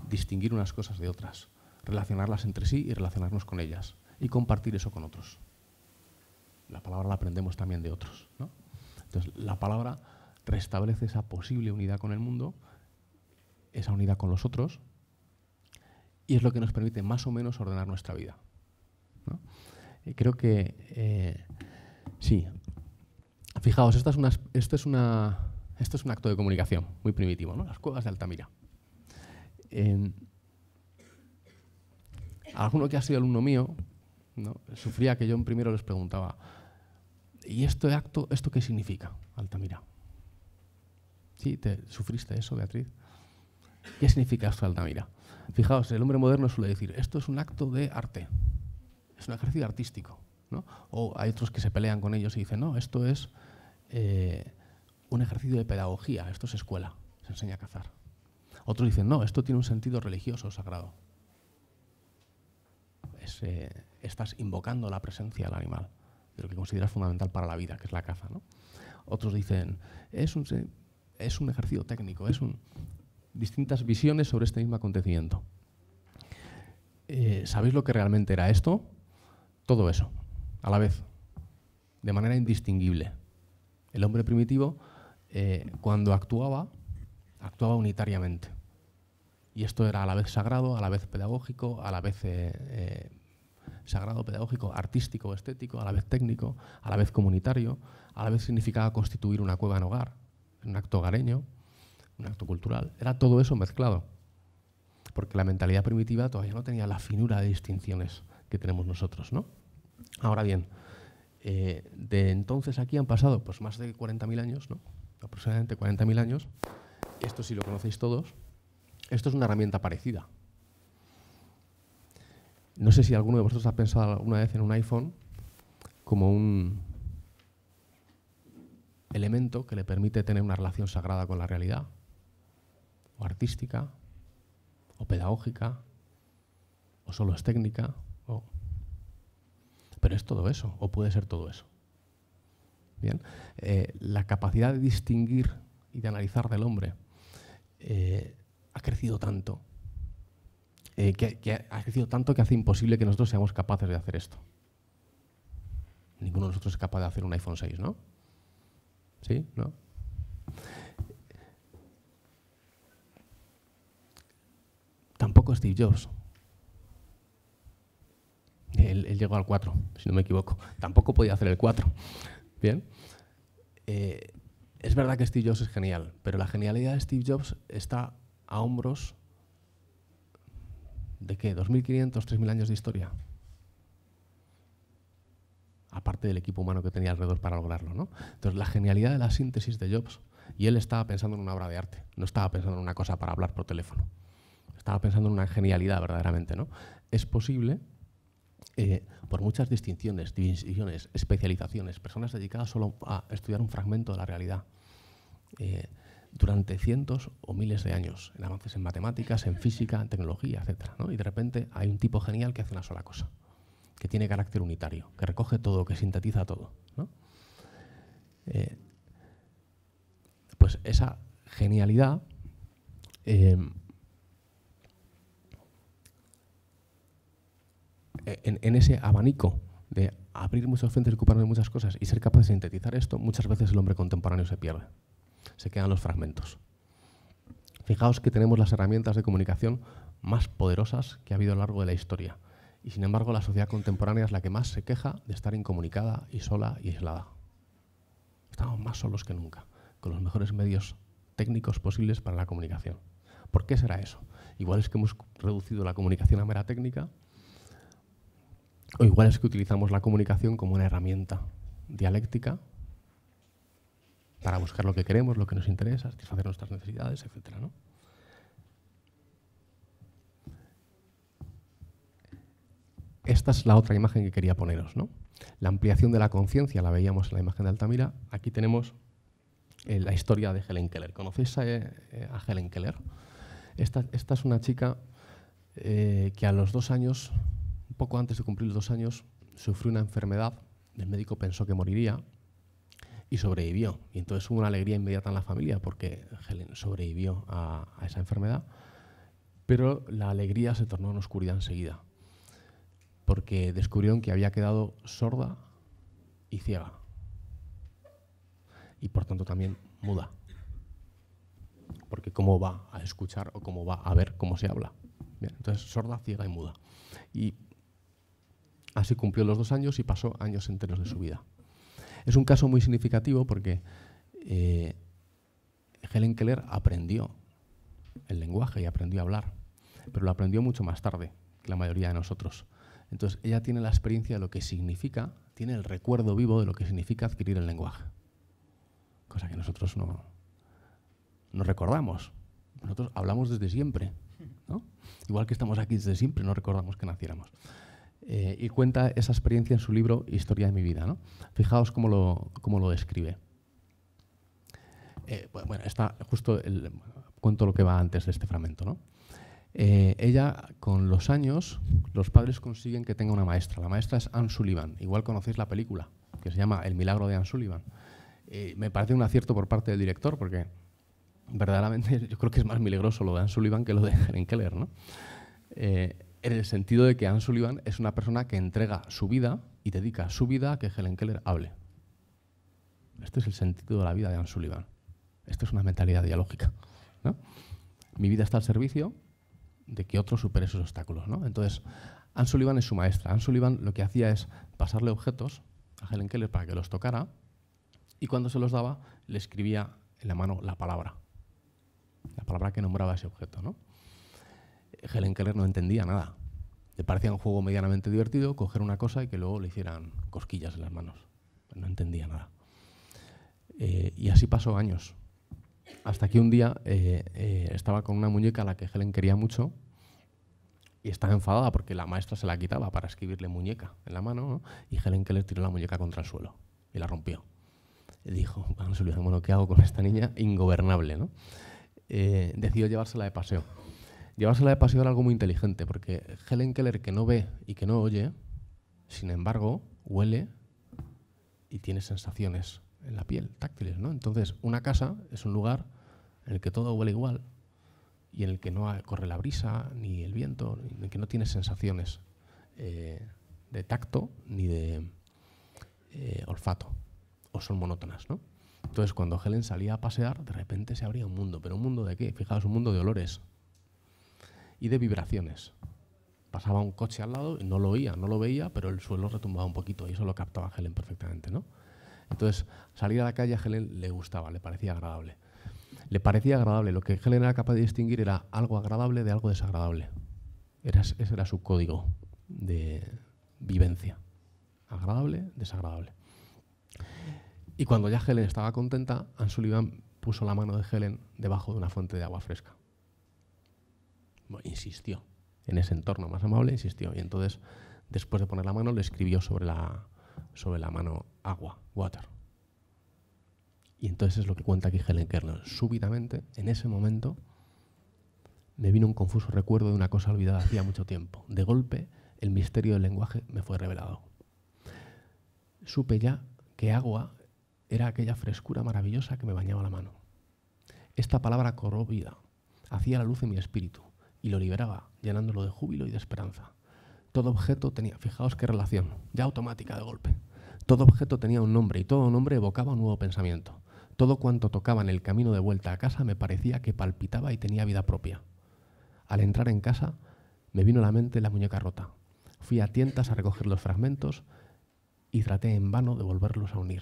distinguir unas cosas de otras, relacionarlas entre sí y relacionarnos con ellas, y compartir eso con otros. La palabra la aprendemos también de otros. Entonces, la palabra restablece esa posible unidad con el mundo, esa unidad con los otros, y es lo que nos permite más o menos ordenar nuestra vida. Eh, creo que eh, sí. Fijaos, esta es esto es una esto es un acto de comunicación muy primitivo, ¿no? Las cuevas de Altamira. Em, alguno que ha sido alumno mío sufría que yo en primero les preguntaba, ¿Y acto, esto qué significa, Altamira? ¿Sí? ¿Te, ¿Sufriste eso, Beatriz? ¿Qué significa esto, Altamira? Fijaos, el hombre moderno suele decir, esto es un acto de arte, es un ejercicio artístico. O hay otros que se pelean con ellos y dicen, no, esto es eh, un ejercicio de pedagogía, esto es escuela, se enseña a cazar. Otros dicen, no, esto tiene un sentido religioso, sagrado. Eh, estás invocando la presencia del animal de lo que consideras fundamental para la vida, que es la caza. Otros dicen, es un, es un ejercicio técnico, es distintas visiones sobre este mismo acontecimiento. Eh, ¿Sabéis lo que realmente era esto? Todo eso, a la vez, de manera indistinguible. El hombre primitivo, eh, cuando actuaba, actuaba unitariamente. Y esto era a la vez sagrado, a la vez pedagógico, a la vez eh, sagrado, pedagógico, artístico, estético, a la vez técnico, a la vez comunitario, a la vez significaba constituir una cueva en hogar, un acto hogareño, un acto cultural. Era todo eso mezclado, porque la mentalidad primitiva todavía no tenía la finura de distinciones que tenemos nosotros. ¿no? Ahora bien, eh, de entonces aquí han pasado pues, más de 40.000 años, ¿no? aproximadamente 40.000 años. Esto si lo conocéis todos. Esto es una herramienta parecida. No sé si alguno de vosotros ha pensado alguna vez en un iPhone como un elemento que le permite tener una relación sagrada con la realidad, o artística, o pedagógica, o solo es técnica. O... Pero es todo eso, o puede ser todo eso. Bien, eh, la capacidad de distinguir y de analizar del hombre eh, ha crecido tanto eh, que, ha crecido tanto que hace imposible que nosotros seamos capaces de hacer esto. Ninguno de nosotros es capaz de hacer un iPhone 6, ¿no? ¿Sí? ¿No? Tampoco Steve Jobs. Él, llegó al 4, si no me equivoco. Tampoco podía hacer el 4. Bien. Eh, es verdad que Steve Jobs es genial, pero la genialidad de Steve Jobs está a hombros ¿De qué? ¿2.500, 3.000 años de historia? Aparte del equipo humano que tenía alrededor para lograrlo. ¿no? Entonces, la genialidad de la síntesis de Jobs, y él estaba pensando en una obra de arte, no estaba pensando en una cosa para hablar por teléfono. Estaba pensando en una genialidad verdaderamente. ¿no? Es posible eh, por muchas distinciones, divisiones, especializaciones, personas dedicadas solo a estudiar un fragmento de la realidad. Eh, durante cientos o miles de años, en avances en matemáticas, en física, en tecnología, etc. Y de repente hay un tipo genial que hace una sola cosa, que tiene carácter unitario, que recoge todo, que sintetiza todo. Eh, pues esa genialidad em, en, ese abanico de abrir muchas frentes, ocuparme de muchas cosas y ser capaz de sintetizar esto, muchas veces el hombre contemporáneo se pierde se quedan los fragmentos. Fijaos que tenemos las herramientas de comunicación más poderosas que ha habido a lo largo de la historia, y sin embargo la sociedad contemporánea es la que más se queja de estar incomunicada y sola y aislada. Estamos más solos que nunca, con los mejores medios técnicos posibles para la comunicación. ¿Por qué será eso? Igual es que hemos reducido la comunicación a mera técnica, o igual es que utilizamos la comunicación como una herramienta dialéctica para buscar lo que queremos, lo que nos interesa, satisfacer nuestras necesidades, etc. ¿no? Esta es la otra imagen que quería poneros. ¿no? La ampliación de la conciencia la veíamos en la imagen de Altamira. Aquí tenemos eh, la historia de Helen Keller. ¿Conocéis a, eh, Helen Keller? Esta, es una chica eh, que a los dos años, poco antes de cumplir los dos años, sufrió una enfermedad. El médico pensó que moriría, y sobrevivió. Y entonces hubo una alegría inmediata en la familia porque Helen sobrevivió a, esa enfermedad, pero la alegría se tornó en oscuridad enseguida, porque descubrieron que había quedado sorda y ciega, y por tanto también muda, porque cómo va a escuchar o cómo va a ver cómo se habla. entonces sorda, ciega y muda. Y así cumplió los dos años y pasó años enteros de su vida. Es un caso muy significativo porque eh, Helen Keller aprendió el lenguaje y aprendió a hablar, pero lo aprendió mucho más tarde que la mayoría de nosotros. Entonces, ella tiene la experiencia de lo que significa, tiene el recuerdo vivo de lo que significa adquirir el lenguaje, cosa que nosotros no, no recordamos. Nosotros hablamos desde siempre, Igual que estamos aquí desde siempre, no recordamos que naciéramos. Eh, y cuenta esa experiencia en su libro Historia de mi vida. ¿no? Fijaos cómo lo, cómo lo describe. Eh, bueno, está justo el, cuento lo que va antes de este fragmento. ¿no? Eh, ella, con los años, los padres consiguen que tenga una maestra. La maestra es Anne Sullivan. Igual conocéis la película, que se llama El milagro de Anne Sullivan. me parece un acierto por parte del director, porque verdaderamente yo creo que es más milagroso lo de Anne Sullivan que lo de Helen Keller. ¿no? en el sentido de que Anne Sullivan es una persona que entrega su vida y dedica su vida a que Helen Keller hable. Este es el sentido de la vida de Anne Sullivan. Esto es una mentalidad dialógica. Mi vida está al servicio de que otro supere esos obstáculos. Entonces, Anne Sullivan es su maestra. Anne Sullivan lo que hacía es pasarle objetos a Helen Keller para que los tocara y cuando se los daba le escribía en la mano la palabra. La palabra que nombraba ese objeto. ¿no? Helen Keller no entendía nada. Le parecía un juego medianamente divertido coger una cosa y que luego le hicieran cosquillas en las manos. No entendía nada. Eh, y así pasó años. Hasta que un día eh, eh, estaba con una muñeca a la que Helen quería mucho y estaba enfadada porque la maestra se la quitaba para escribirle muñeca en la mano y Helen Keller tiró la muñeca contra el suelo y la rompió. Y dijo, lo ¿qué hago con esta niña? Ingobernable, ¿no? decidió llevársela de paseo. Llevársela de paseo algo muy inteligente, porque Helen Keller, que no ve y que no oye, sin embargo, huele y tiene sensaciones en la piel, táctiles, ¿no? Entonces, una casa es un lugar en el que todo huele igual y en el que no corre la brisa, ni el viento, en el que no tiene sensaciones eh, de tacto ni de eh, olfato, o son monótonas, ¿no? Entonces, cuando Helen salía a pasear, de repente se abría un mundo. ¿Pero un mundo de qué? Fijaos, un mundo de olores, y de vibraciones. Pasaba un coche al lado, y no lo oía, no lo veía, pero el suelo retumbaba un poquito y eso lo captaba Helen perfectamente. ¿no? Entonces, salir a la calle a Helen le gustaba, le parecía agradable. Le parecía agradable, lo que Helen era capaz de distinguir era algo agradable de algo desagradable. Era, ese era su código de vivencia. Agradable, desagradable. Y cuando ya Helen estaba contenta, Anne Sullivan puso la mano de Helen debajo de una fuente de agua fresca insistió, en ese entorno más amable, insistió. Y entonces, después de poner la mano, le escribió sobre la, sobre la mano agua, water. Y entonces es lo que cuenta aquí Helen Kernel, Súbitamente, en ese momento, me vino un confuso recuerdo de una cosa olvidada hacía mucho tiempo. De golpe, el misterio del lenguaje me fue revelado. Supe ya que agua era aquella frescura maravillosa que me bañaba la mano. Esta palabra corrobida hacía la luz en mi espíritu y lo liberaba, llenándolo de júbilo y de esperanza. Todo objeto tenía, fijaos qué relación, ya automática de golpe. Todo objeto tenía un nombre y todo nombre evocaba un nuevo pensamiento. Todo cuanto tocaba en el camino de vuelta a casa me parecía que palpitaba y tenía vida propia. Al entrar en casa me vino a la mente la muñeca rota. Fui a tientas a recoger los fragmentos y traté en vano de volverlos a unir.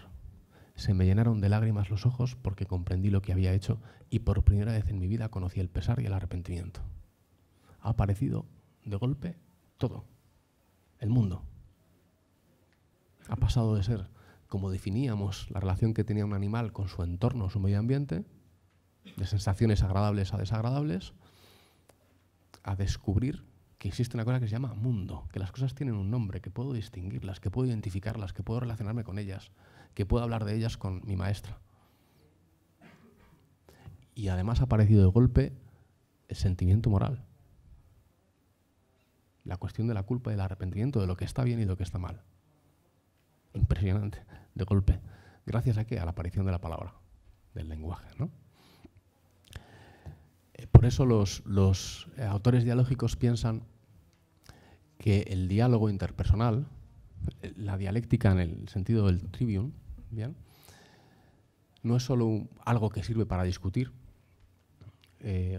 Se me llenaron de lágrimas los ojos porque comprendí lo que había hecho y por primera vez en mi vida conocí el pesar y el arrepentimiento ha aparecido de golpe todo, el mundo. Ha pasado de ser como definíamos la relación que tenía un animal con su entorno, su medio ambiente, de sensaciones agradables a desagradables, a descubrir que existe una cosa que se llama mundo, que las cosas tienen un nombre, que puedo distinguirlas, que puedo identificarlas, que puedo relacionarme con ellas, que puedo hablar de ellas con mi maestra. Y además ha aparecido de golpe el sentimiento moral la cuestión de la culpa y el arrepentimiento de lo que está bien y lo que está mal. Impresionante, de golpe. Gracias a qué? A la aparición de la palabra, del lenguaje. ¿no? Eh, por eso los, eh, autores dialógicos piensan que el diálogo interpersonal, eh, la dialéctica en el sentido del trivium, ¿bien? no es solo algo que sirve para discutir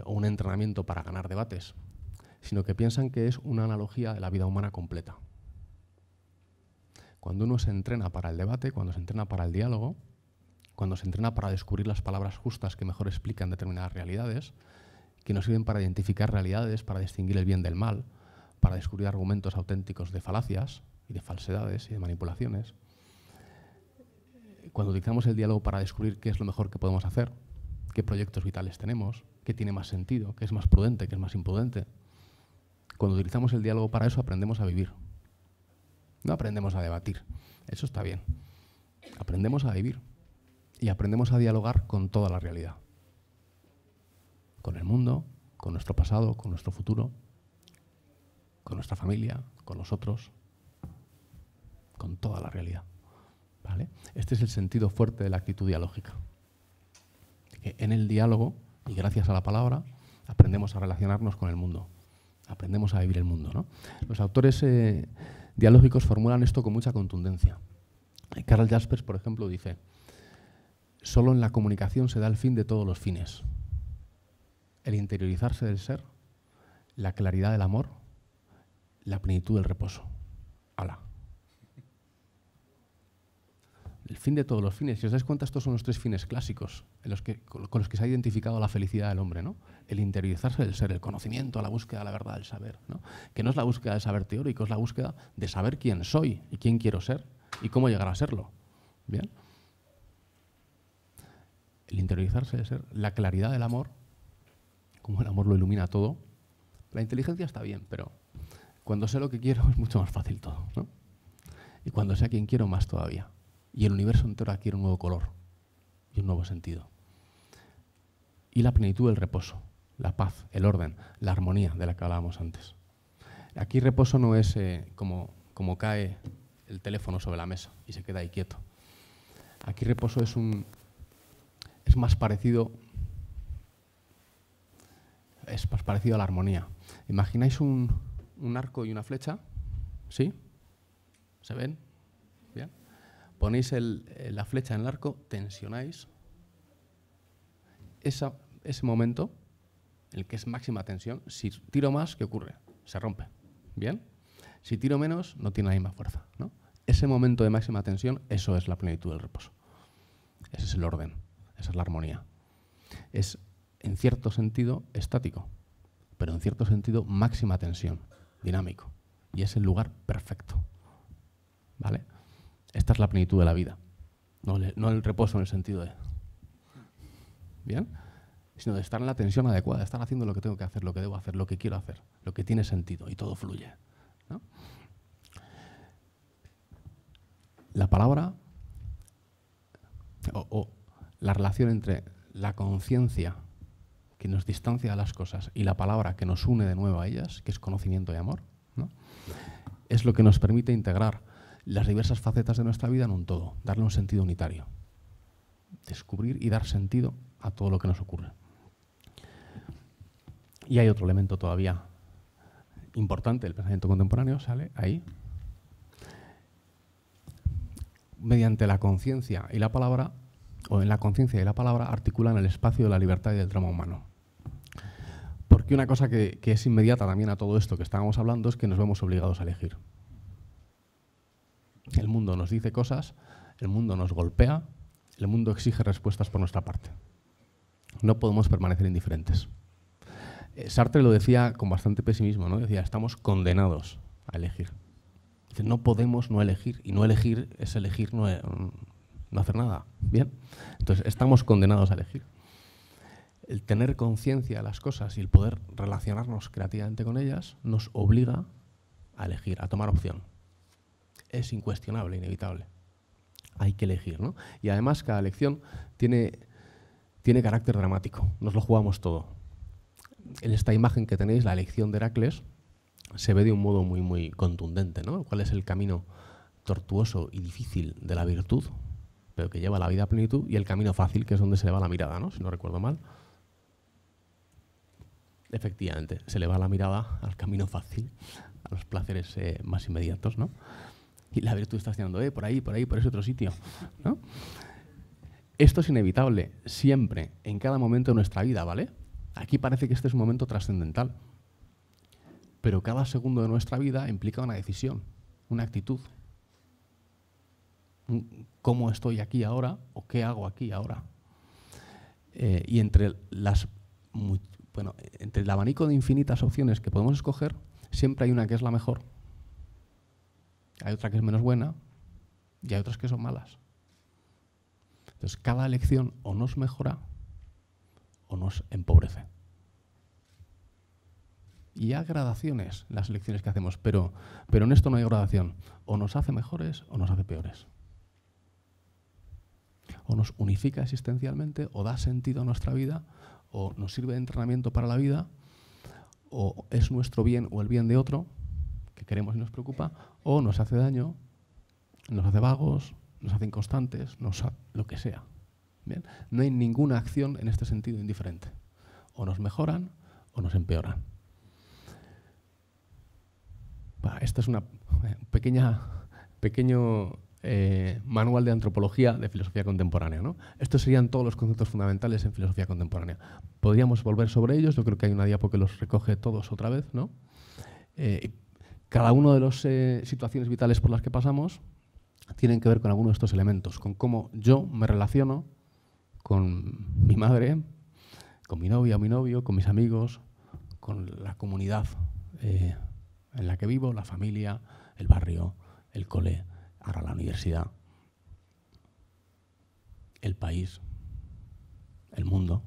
o un entrenamiento para ganar debates, sino que piensan que es una analogía de la vida humana completa. Cuando uno se entrena para el debate, cuando se entrena para el diálogo, cuando se entrena para descubrir las palabras justas que mejor explican determinadas realidades, que nos sirven para identificar realidades, para distinguir el bien del mal, para descubrir argumentos auténticos de falacias y de falsedades y de manipulaciones. Cuando utilizamos el diálogo para descubrir qué es lo mejor que podemos hacer, qué proyectos vitales tenemos, qué tiene más sentido, qué es más prudente, qué es más imprudente, cuando utilizamos el diálogo para eso, aprendemos a vivir. No aprendemos a debatir. Eso está bien. Aprendemos a vivir. Y aprendemos a dialogar con toda la realidad. Con el mundo, con nuestro pasado, con nuestro futuro, con nuestra familia, con nosotros, con toda la realidad. Este es el sentido fuerte de la actitud dialógica. Que en el diálogo, y gracias a la palabra, aprendemos a relacionarnos con el mundo aprendemos a vivir el mundo. ¿no? Los autores eh, dialógicos formulan esto con mucha contundencia. Carl Jaspers, por ejemplo, dice, solo en la comunicación se da el fin de todos los fines. El interiorizarse del ser, la claridad del amor, la plenitud del reposo. ¡Hala! el fin de todos los fines. Si os dais cuenta, estos son los tres fines clásicos en los con, los que se ha identificado la felicidad del hombre, ¿no? El interiorizarse del ser, el conocimiento, la búsqueda de la verdad, el saber, ¿no? Que no es la búsqueda del saber teórico, es la búsqueda de saber quién soy y quién quiero ser y cómo llegar a serlo. El interiorizarse del ser, la claridad del amor, como el amor lo ilumina todo. La inteligencia está bien, pero cuando sé lo que quiero es mucho más fácil todo, ¿no? Y cuando sé a quién quiero, más todavía y el universo entero adquiere un nuevo color y un nuevo sentido. Y la plenitud del reposo, la paz, el orden, la armonía de la que hablábamos antes. Aquí reposo no es eh, como, cae el teléfono sobre la mesa y se queda ahí quieto. Aquí reposo es un es más parecido es más parecido a la armonía. ¿Imagináis un, un arco y una flecha? ¿Sí? ¿Se ven? ponéis eh, la flecha en el arco, tensionáis. ese momento, el que es máxima tensión, si tiro más, ¿qué ocurre? Se rompe. ¿Bien? Si tiro menos, no tiene la misma fuerza. Ese momento de máxima tensión, eso es la plenitud del reposo. Ese es el orden, esa es la armonía. Es, en cierto sentido, estático, pero en cierto sentido, máxima tensión, dinámico. Y es el lugar perfecto. ¿Vale? Esta es la plenitud de la vida, no, el reposo en el sentido de... ¿Bien? Sino de estar en la tensión adecuada, de estar haciendo lo que tengo que hacer, lo que debo hacer, lo que quiero hacer, lo que tiene sentido y todo fluye. La palabra o, la relación entre la conciencia que nos distancia de las cosas y la palabra que nos une de nuevo a ellas, que es conocimiento y amor, es lo que nos permite integrar las diversas facetas de nuestra vida en un todo, darle un sentido unitario, descubrir y dar sentido a todo lo que nos ocurre. Y hay otro elemento todavía importante, el pensamiento contemporáneo sale ahí. Mediante la conciencia y la palabra, o en la conciencia y la palabra, articulan el espacio de la libertad y del drama humano. Porque una cosa que, que es inmediata también a todo esto que estábamos hablando es que nos vemos obligados a elegir. El mundo nos dice cosas, el mundo nos golpea, el mundo exige respuestas por nuestra parte. No podemos permanecer indiferentes. Eh, Sartre lo decía con bastante pesimismo, ¿no? Decía, estamos condenados a elegir. Dice, no podemos no elegir, y no elegir es elegir eh, no, hacer nada, ¿bien? Entonces, estamos condenados a elegir. El tener conciencia de las cosas y el poder relacionarnos creativamente con ellas nos obliga a elegir, a tomar opción es incuestionable, inevitable. Hay que elegir, ¿no? Y además cada elección tiene, tiene carácter dramático, nos lo jugamos todo. En esta imagen que tenéis, la elección de Heracles, se ve de un modo muy, muy contundente, ¿no? ¿Cuál es el camino tortuoso y difícil de la virtud, pero que lleva a la vida a plenitud, y el camino fácil, que es donde se le va la mirada, ¿no? Si no recuerdo mal. Efectivamente, se le va la mirada al camino fácil, a los placeres eh, más inmediatos, ¿no? y la virtud está haciendo, eh, por ahí, por ahí, por ese otro sitio. Esto es inevitable, siempre, en cada momento de nuestra vida, ¿vale? Aquí parece que este es un momento trascendental, pero cada segundo de nuestra vida implica una decisión, una actitud. ¿Cómo estoy aquí ahora o qué hago aquí ahora? Eh, y entre las bueno, entre el abanico de infinitas opciones que podemos escoger, siempre hay una que es la mejor hay otra que es menos buena y hay otras que son malas. Entonces, cada elección o nos mejora o nos empobrece. Y hay gradaciones las elecciones que hacemos, pero, pero en esto no hay gradación. O nos hace mejores o nos hace peores. O nos unifica existencialmente, o da sentido a nuestra vida, o nos sirve de entrenamiento para la vida, o es nuestro bien o el bien de otro, que queremos y nos preocupa, o nos hace daño, nos hace vagos, nos hace inconstantes, lo que sea. ¿Bien? No hay ninguna acción en este sentido indiferente. O nos mejoran o nos empeoran. Este esta es una eh, pequeña, pequeño eh, manual de antropología de filosofía contemporánea. ¿no? Estos serían todos los conceptos fundamentales en filosofía contemporánea. Podríamos volver sobre ellos, yo creo que hay una diapo que los recoge todos otra vez, ¿no? Eh, cada una de las eh, situaciones vitales por las que pasamos tienen que ver con alguno de estos elementos, con cómo yo me relaciono con mi madre, con mi novia o mi novio, con mis amigos, con la comunidad eh, en la que vivo, la familia, el barrio, el cole, ahora la universidad, el país, el mundo.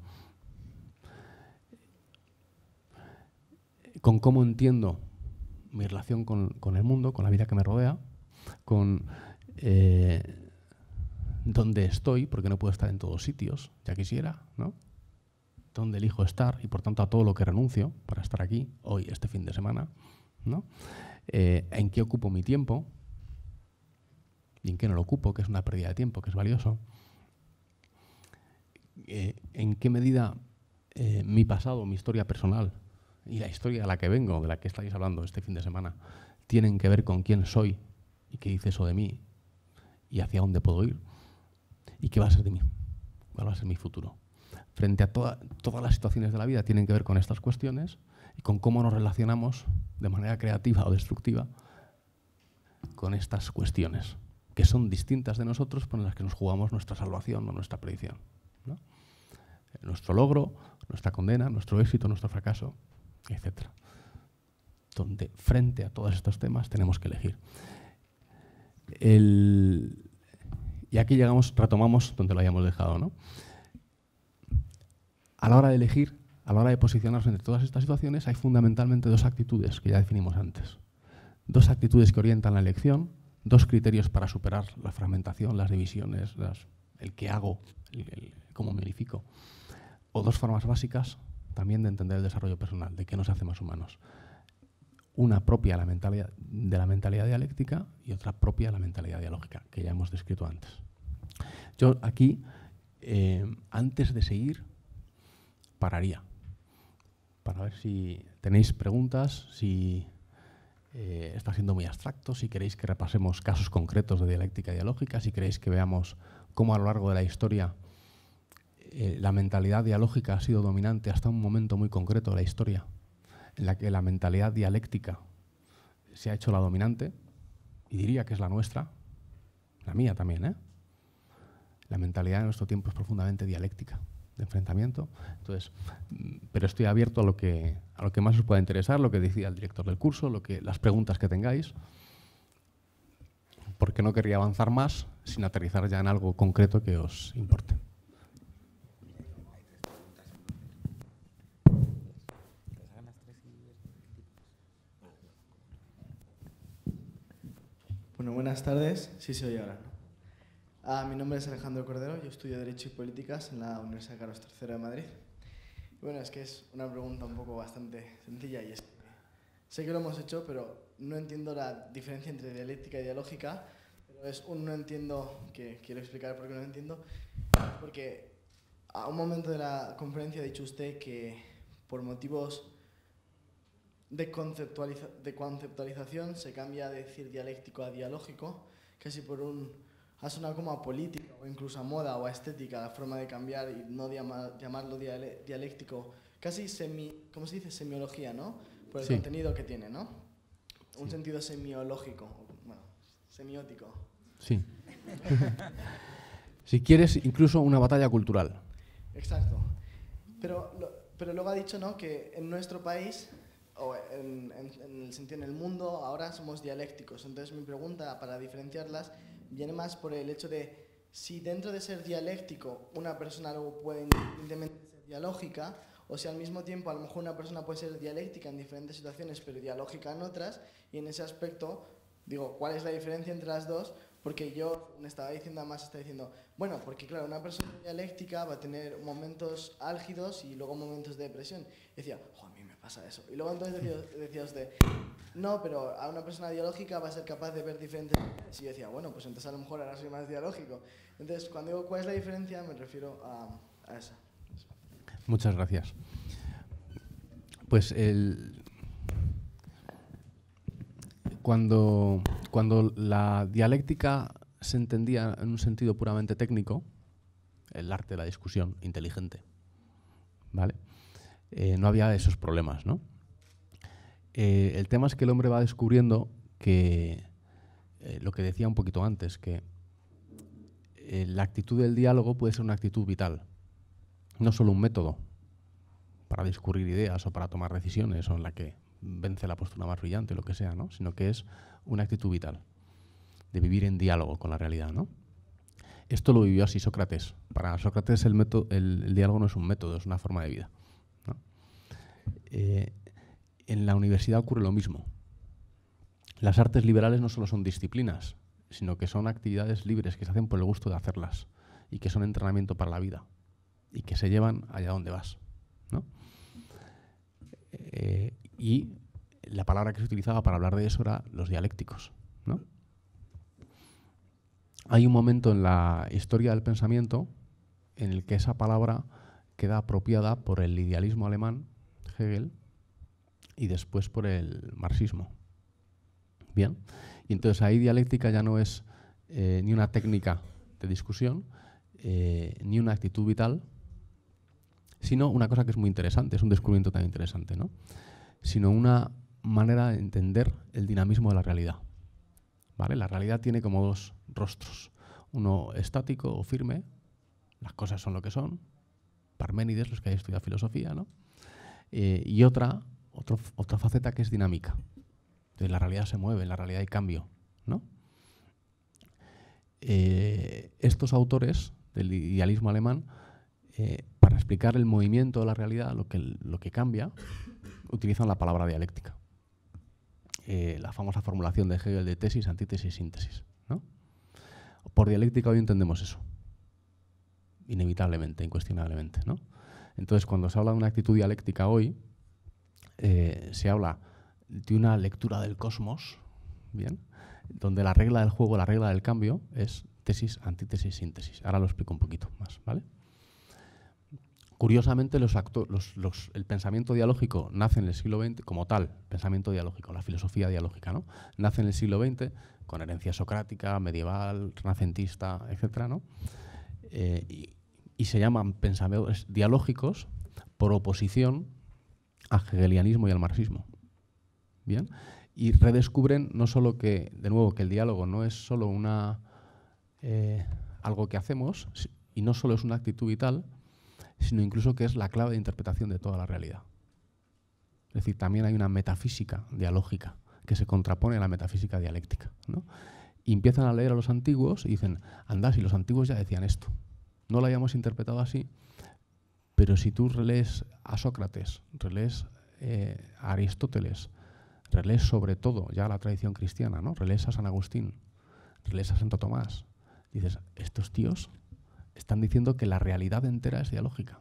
Con cómo entiendo mi relación con, el mundo, con la vida que me rodea, con eh, dónde estoy, porque no puedo estar en todos sitios, ya quisiera, ¿no? Dónde elijo estar y por tanto a todo lo que renuncio para estar aquí hoy, este fin de semana, ¿no? Eh, en qué ocupo mi tiempo y en qué no lo ocupo, que es una pérdida de tiempo, que es valioso. Eh, en qué medida mi pasado, mi historia personal y la historia a la que vengo, de la que estáis hablando este fin de semana, tienen que ver con quién soy y qué dice eso de mí y hacia dónde puedo ir y qué va a ser de mí, cuál va a ser mi futuro. Frente a todas las situaciones de la vida tienen que ver con estas cuestiones y con cómo nos relacionamos de manera creativa o destructiva con estas cuestiones, que son distintas de nosotros, por las que nos jugamos nuestra salvación o nuestra predicción. Nuestro logro, nuestra condena, nuestro éxito, nuestro fracaso, etc. Donde frente a todos estos temas tenemos que elegir. y aquí llegamos, retomamos donde lo habíamos dejado. ¿no? A la hora de elegir, a la hora de posicionarnos entre todas estas situaciones, hay fundamentalmente dos actitudes que ya definimos antes. Dos actitudes que orientan la elección, dos criterios para superar la fragmentación, las divisiones, el qué hago, el, cómo me edifico, o dos formas básicas también de entender el desarrollo personal, de qué nos hace más humanos. Una propia la mentalidad, de la mentalidad dialéctica y otra propia de la mentalidad dialógica, que ya hemos descrito antes. Yo aquí, eh, antes de seguir, pararía para ver si tenéis preguntas, si eh, está siendo muy abstracto, si queréis que repasemos casos concretos de dialéctica dialógica, si queréis que veamos cómo a lo largo de la historia eh, la mentalidad dialógica ha sido dominante hasta un momento muy concreto de la historia, en la que la mentalidad dialéctica se ha hecho la dominante, y diría que es la nuestra, la mía también, ¿eh? La mentalidad de nuestro tiempo es profundamente dialéctica, de enfrentamiento. Entonces, mm, pero estoy abierto a lo que, a lo que más os pueda interesar, lo que decía el director del curso, lo que, las preguntas que tengáis, porque no querría avanzar más sin aterrizar ya en algo concreto que os importe. Bueno, buenas tardes. Sí se oye ahora, ah, mi nombre es Alejandro Cordero, yo estudio Derecho y Políticas en la Universidad Carlos III de Madrid. bueno, es que es una pregunta un poco bastante sencilla y es que sé que lo hemos hecho, pero no entiendo la diferencia entre dialéctica y dialógica. es un no entiendo que quiero explicar por qué no entiendo. Porque a un momento de la conferencia ha dicho usted que por motivos de, de conceptualización se cambia de decir dialéctico a dialógico, casi por un ha sonado como a política o incluso a moda o a estética la forma de cambiar y no llamarlo dialéctico, casi semi, ¿cómo se dice? Semiología, ¿no? Por el contenido que tiene, ¿no? Un sentido semiológico, bueno, semiótico. Sí. si quieres, incluso una batalla cultural. Exacto. Pero, pero luego ha dicho, ¿no? Que en nuestro país o en, el sentido en el mundo, ahora somos dialécticos. Entonces mi pregunta para diferenciarlas viene más por el hecho de si dentro de ser dialéctico una persona luego puede ser dialógica, o si al mismo tiempo a lo mejor una persona puede ser dialéctica en diferentes situaciones pero dialógica en otras, y en ese aspecto digo, ¿cuál es la diferencia entre las dos? Porque yo me estaba diciendo, además está diciendo, bueno, porque claro, una persona dialéctica va a tener momentos álgidos y luego momentos de depresión. decía, juan pasa eso. Y luego entonces decía, usted, no, pero a una persona dialógica va a ser capaz de ver diferente. si yo decía, bueno, pues entonces a lo mejor ahora soy más dialógico. Entonces, cuando digo cuál es la diferencia, me refiero a, esa. Muchas gracias. Pues el... Cuando, cuando la dialéctica se entendía en un sentido puramente técnico, el arte de la discusión inteligente, ¿vale? Eh, no había esos problemas. ¿no? Eh, el tema es que el hombre va descubriendo que eh, lo que decía un poquito antes, que la actitud del diálogo puede ser una actitud vital, no solo un método para discurrir ideas o para tomar decisiones o en la que vence la postura más brillante, lo que sea, ¿no? sino que es una actitud vital de vivir en diálogo con la realidad. ¿no? Esto lo vivió así Sócrates. Para Sócrates el diálogo no es un método, es una forma de vida. Eh, en la universidad ocurre lo mismo. Las artes liberales no solo son disciplinas, sino que son actividades libres que se hacen por el gusto de hacerlas y que son entrenamiento para la vida y que se llevan allá donde vas. Eh, y la palabra que se utilizaba para hablar de eso era los dialécticos. Hay un momento en la historia del pensamiento en el que esa palabra queda apropiada por el idealismo alemán Hegel y después por el marxismo. Bien, y entonces ahí dialéctica ya no es eh, ni una técnica de discusión, eh, ni una actitud vital, sino una cosa que es muy interesante, es un descubrimiento tan interesante, sino una manera de entender el dinamismo de la realidad. ¿vale? La realidad tiene como dos rostros, uno estático o firme, las cosas son lo que son, Parménides, los que hay estudiado filosofía, ¿no? Eh, y otra, otra faceta que es dinámica. Entonces la realidad se mueve, en la realidad hay cambio. ¿no? Eh, estos autores del idealismo alemán, eh, para explicar el movimiento de la realidad, lo que, lo que cambia, utilizan la palabra dialéctica. la famosa formulación de Hegel de tesis, antítesis, síntesis. ¿no? Por dialéctica hoy entendemos eso inevitablemente, incuestionablemente. ¿no? Entonces, cuando se habla de una actitud dialéctica hoy, eh, se habla de una lectura del cosmos, ¿bien? donde la regla del juego, la regla del cambio, es tesis, antítesis, síntesis. Ahora lo explico un poquito más, ¿vale? Curiosamente, el pensamiento dialógico nace en el siglo XX, como tal, pensamiento dialógico, la filosofía dialógica, ¿no? Nace en el siglo XX con herencia socrática, medieval, renacentista, etc. ¿no? Eh, y se llaman pensadores dialógicos por oposición al hegelianismo y al marxismo. ¿Bien? Y redescubren no solo que, de nuevo, que el diálogo no es solo una, eh, algo que hacemos y no solo es una actitud vital, sino incluso que es la clave de interpretación de toda la realidad. Es decir, también hay una metafísica dialógica que se contrapone a la metafísica dialéctica. Y empiezan a leer a los antiguos y dicen, anda, si los antiguos ya decían esto no la hayamos interpretado así, pero si tú relees a Sócrates, relees eh, a Aristóteles, relees sobre todo ya la tradición cristiana, ¿no? relees a San Agustín, relees a Santo Tomás, dices, estos tíos están diciendo que la realidad entera es dialógica.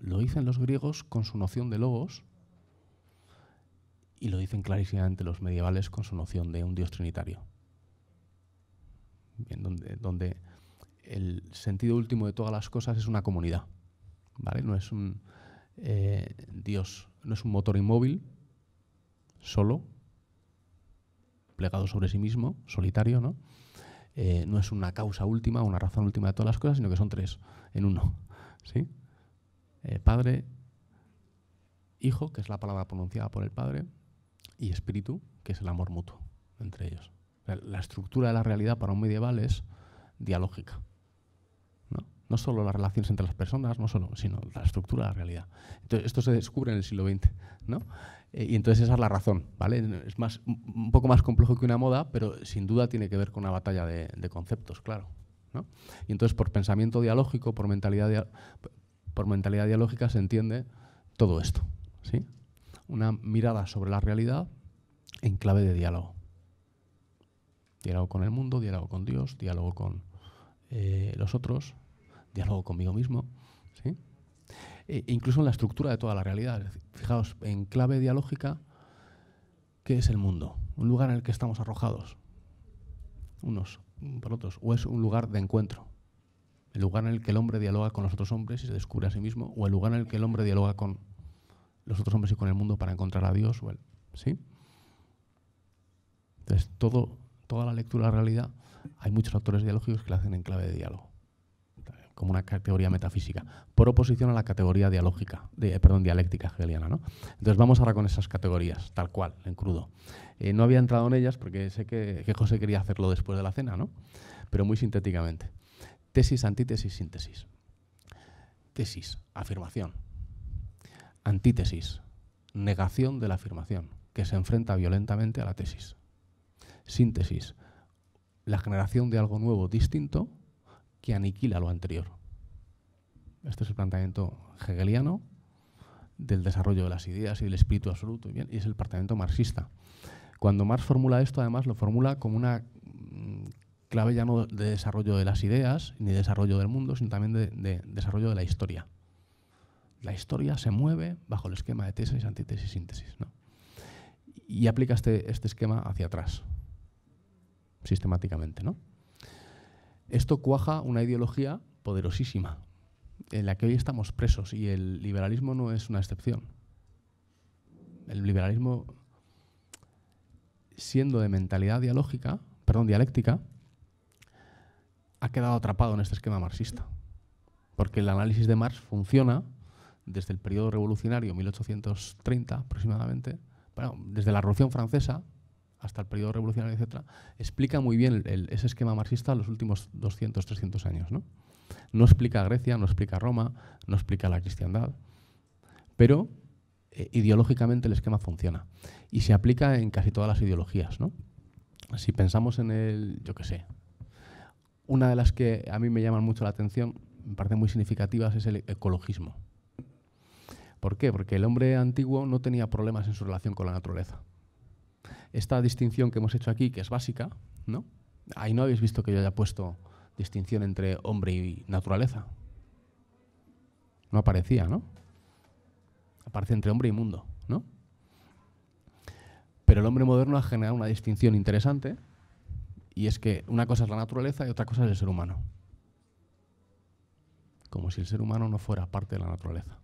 Lo dicen los griegos con su noción de logos y lo dicen clarísimamente los medievales con su noción de un dios trinitario. donde el sentido último de todas las cosas es una comunidad, ¿vale? No es un eh, Dios, no es un motor inmóvil, solo, plegado sobre sí mismo, solitario, ¿no? Eh, no es una causa última, una razón última de todas las cosas, sino que son tres en uno, ¿sí? Eh, padre, hijo, que es la palabra pronunciada por el padre, y espíritu, que es el amor mutuo entre ellos. La estructura de la realidad para un medieval es dialógica. No solo las relaciones entre las personas, no solo, sino la estructura de la realidad. Entonces, esto se descubre en el siglo XX, ¿no? Eh, y entonces esa es la razón, ¿vale? Es más, un poco más complejo que una moda, pero sin duda tiene que ver con una batalla de, conceptos, claro. Y entonces por pensamiento dialógico, por mentalidad, por mentalidad dialógica se entiende todo esto, ¿sí? Una mirada sobre la realidad en clave de diálogo. Diálogo con el mundo, diálogo con Dios, diálogo con eh, los otros, diálogo conmigo mismo. ¿sí? E incluso en la estructura de toda la realidad. Fijaos, en clave dialógica, ¿qué es el mundo? Un lugar en el que estamos arrojados, unos por otros, o es un lugar de encuentro. El lugar en el que el hombre dialoga con los otros hombres y se descubre a sí mismo, o el lugar en el que el hombre dialoga con los otros hombres y con el mundo para encontrar a Dios. ¿sí? Entonces, todo, toda la lectura de la realidad, hay muchos actores dialógicos que la hacen en clave de diálogo como una categoría metafísica, por oposición a la categoría dialógica, eh, perdón, dialéctica hegeliana. ¿no? Entonces vamos ahora con esas categorías, tal cual, en crudo. Eh, no había entrado en ellas porque sé que, que, José quería hacerlo después de la cena, ¿no? pero muy sintéticamente. Tesis, antítesis, síntesis. Tesis, afirmación. Antítesis, negación de la afirmación, que se enfrenta violentamente a la tesis. Síntesis, la generación de algo nuevo, distinto, que aniquila lo anterior. Este es el planteamiento hegeliano del desarrollo de las ideas y del espíritu absoluto, y, bien, es el planteamiento marxista. Cuando Marx formula esto, además, lo formula como una mm, clave ya no de desarrollo de las ideas, ni de desarrollo del mundo, sino también de, desarrollo de la historia. La historia se mueve bajo el esquema de tesis, antítesis, síntesis. ¿no? Y aplica este, este esquema hacia atrás, sistemáticamente. ¿no? Esto cuaja una ideología poderosísima, en la que hoy estamos presos, y el liberalismo no es una excepción. El liberalismo, siendo de mentalidad dialógica, perdón, dialéctica, ha quedado atrapado en este esquema marxista. Porque el análisis de Marx funciona desde el periodo revolucionario, 1830 aproximadamente, desde la Revolución Francesa, hasta el periodo revolucionario, etc., explica muy bien ese esquema marxista los últimos 200, 300 años. ¿no? no explica Grecia, no explica Roma, no explica la cristiandad, pero eh, ideológicamente el esquema funciona y se aplica en casi todas las ideologías. ¿no? Si pensamos en el, yo qué sé, una de las que a mí me llaman mucho la atención, me parecen muy significativas, es el ecologismo. ¿Por qué? Porque el hombre antiguo no tenía problemas en su relación con la naturaleza esta distinción que hemos hecho aquí, que es básica, ¿no? Ahí no habéis visto que yo haya puesto distinción entre hombre y naturaleza. No aparecía, ¿no? Aparece entre hombre y mundo, ¿no? Pero el hombre moderno ha generado una distinción interesante y es que una cosa es la naturaleza y otra cosa es el ser humano. Como si el ser humano no fuera parte de la naturaleza.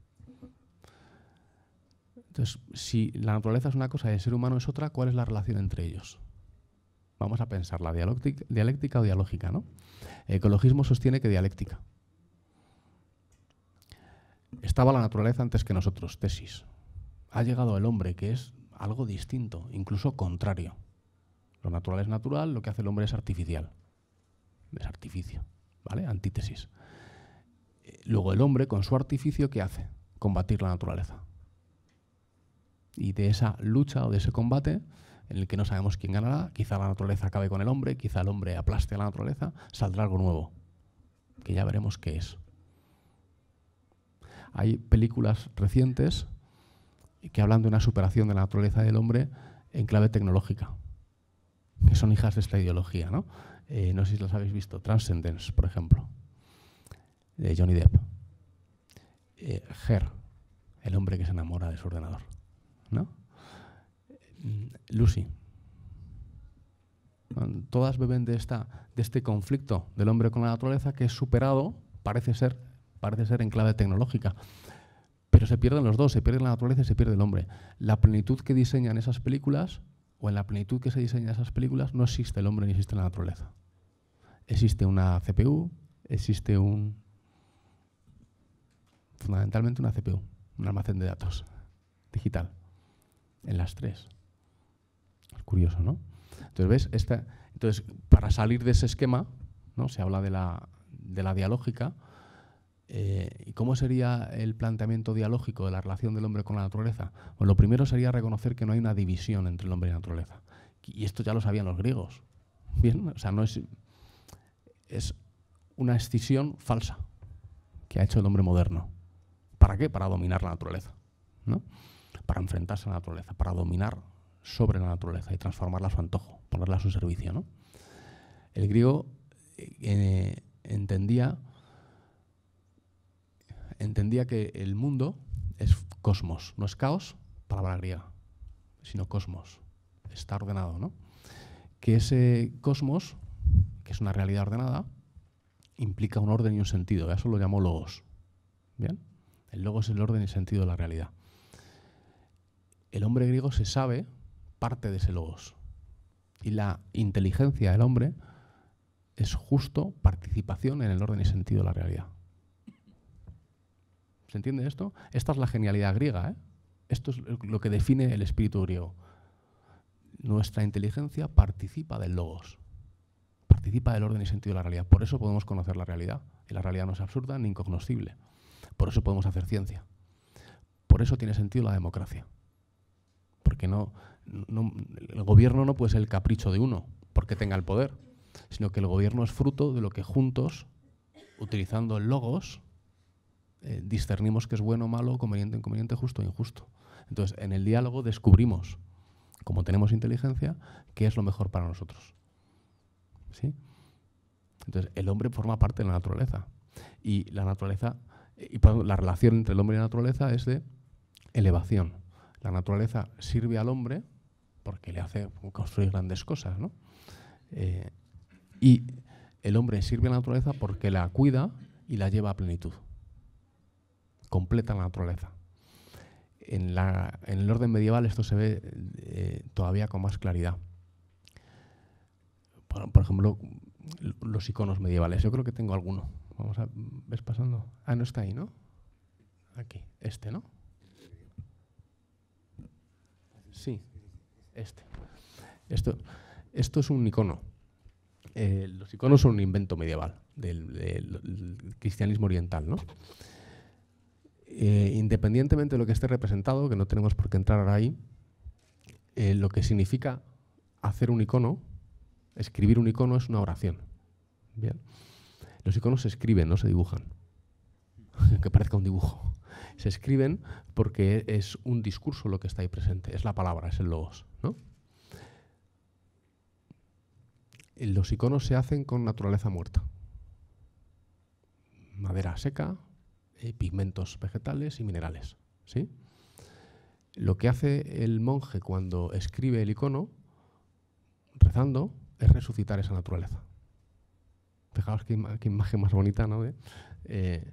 Entonces, si la naturaleza es una cosa y el ser humano es otra, ¿cuál es la relación entre ellos? Vamos a pensar, la dialéctica, o dialógica, ¿no? ecologismo sostiene que dialéctica. Estaba la naturaleza antes que nosotros, tesis. Ha llegado el hombre, que es algo distinto, incluso contrario. Lo natural es natural, lo que hace el hombre es artificial. Es artificio, ¿vale? Antítesis. Luego el hombre, con su artificio, ¿qué hace? Combatir la naturaleza y de esa lucha o de ese combate en el que no sabemos quién ganará, quizá la naturaleza acabe con el hombre, quizá el hombre aplaste a la naturaleza, saldrá algo nuevo, que ya veremos qué es. Hay películas recientes que hablan de una superación de la naturaleza del hombre en clave tecnológica, que son hijas de esta ideología. No, eh, no sé si las habéis visto, Transcendence, por ejemplo, de Johnny Depp. Eh, Her, el hombre que se enamora de su ordenador. ¿no? Lucy. Todas beben de, esta, de este conflicto del hombre con la naturaleza que es superado, parece ser, parece ser en clave tecnológica. Pero se pierden los dos, se pierde la naturaleza y se pierde el hombre. La plenitud que diseñan esas películas, o en la plenitud que se diseñan esas películas, no existe el hombre ni existe la naturaleza. Existe una CPU, existe un. fundamentalmente una CPU, un almacén de datos digital en las tres. Es curioso, ¿no? Entonces, ¿ves? Esta, entonces, para salir de ese esquema, ¿no? se habla de la, de la dialógica. Eh, ¿Y cómo sería el planteamiento dialógico de la relación del hombre con la naturaleza? Pues lo primero sería reconocer que no hay una división entre el hombre y la naturaleza. Y esto ya lo sabían los griegos. Bien, o sea, no es, es una escisión falsa que ha hecho el hombre moderno. ¿Para qué? Para dominar la naturaleza. ¿no? para enfrentarse a la naturaleza, para dominar sobre la naturaleza y transformarla a su antojo, ponerla a su servicio. El griego eh, entendía, entendía que el mundo es cosmos, no es caos, palabra griega, sino cosmos, está ordenado. ¿no? Que ese cosmos, que es una realidad ordenada, implica un orden y un sentido, eso lo llamó logos. ¿Bien? El logos es el orden y sentido de la realidad el hombre griego se sabe parte de ese logos. Y la inteligencia del hombre es justo participación en el orden y sentido de la realidad. ¿Se entiende esto? Esta es la genialidad griega. ¿eh? Esto es lo que define el espíritu griego. Nuestra inteligencia participa del logos, participa del orden y sentido de la realidad. Por eso podemos conocer la realidad. Y la realidad no es absurda ni incognoscible. Por eso podemos hacer ciencia. Por eso tiene sentido la democracia porque no, el gobierno no puede ser el capricho de uno, porque tenga el poder, sino que el gobierno es fruto de lo que juntos, utilizando el logos, eh, discernimos que es bueno, malo, conveniente, inconveniente, justo, injusto. Entonces, en el diálogo descubrimos, como tenemos inteligencia, qué es lo mejor para nosotros. Entonces, el hombre forma parte de la naturaleza. Y la naturaleza, y la relación entre el hombre y la naturaleza es de elevación la naturaleza sirve al hombre porque le hace construir grandes cosas, ¿no? Eh, y el hombre sirve a la naturaleza porque la cuida y la lleva a plenitud. Completa la naturaleza. En, el orden medieval esto se ve eh, todavía con más claridad. Por, ejemplo, los iconos medievales. Yo creo que tengo alguno. Vamos a, ¿Ves pasando? Ah, no está ahí, ¿no? Aquí, este, ¿no? Sí, este. Esto, esto es un icono. Eh, los iconos son un invento medieval del, cristianismo oriental, ¿no? Eh, independientemente de lo que esté representado, que no tenemos por qué entrar ahí, eh, lo que significa hacer un icono, escribir un icono es una oración. ¿bien? Los iconos se escriben, no se dibujan. que parezca un dibujo se escriben porque es un discurso lo que está ahí presente, es la palabra, es el logos. Los iconos se hacen con naturaleza muerta. Madera seca, eh, pigmentos vegetales y minerales. Lo que hace el monje cuando escribe el icono, rezando, es resucitar esa naturaleza. Fijaos qué, imagen más bonita, ¿no? Eh, eh,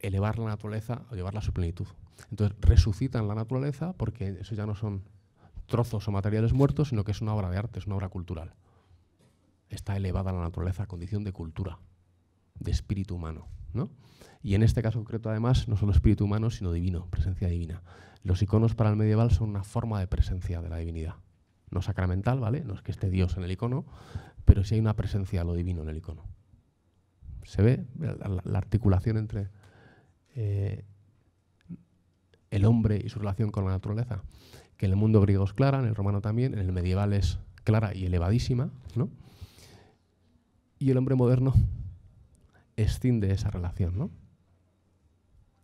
elevar la naturaleza o llevarla a su plenitud. Entonces resucitan la naturaleza porque eso ya no son trozos o materiales muertos, sino que es una obra de arte, es una obra cultural. Está elevada la naturaleza a condición de cultura, de espíritu humano. ¿no? Y en este caso concreto, además, no solo espíritu humano, sino divino, presencia divina. Los iconos para el medieval son una forma de presencia de la divinidad. No sacramental, ¿vale? No es que esté Dios en el icono, pero sí hay una presencia de lo divino en el icono. Se ve la articulación entre eh, el hombre y su relación con la naturaleza, que en el mundo griego es clara, en el romano también, en el medieval es clara y elevadísima, ¿no? Y el hombre moderno escinde esa relación, ¿no?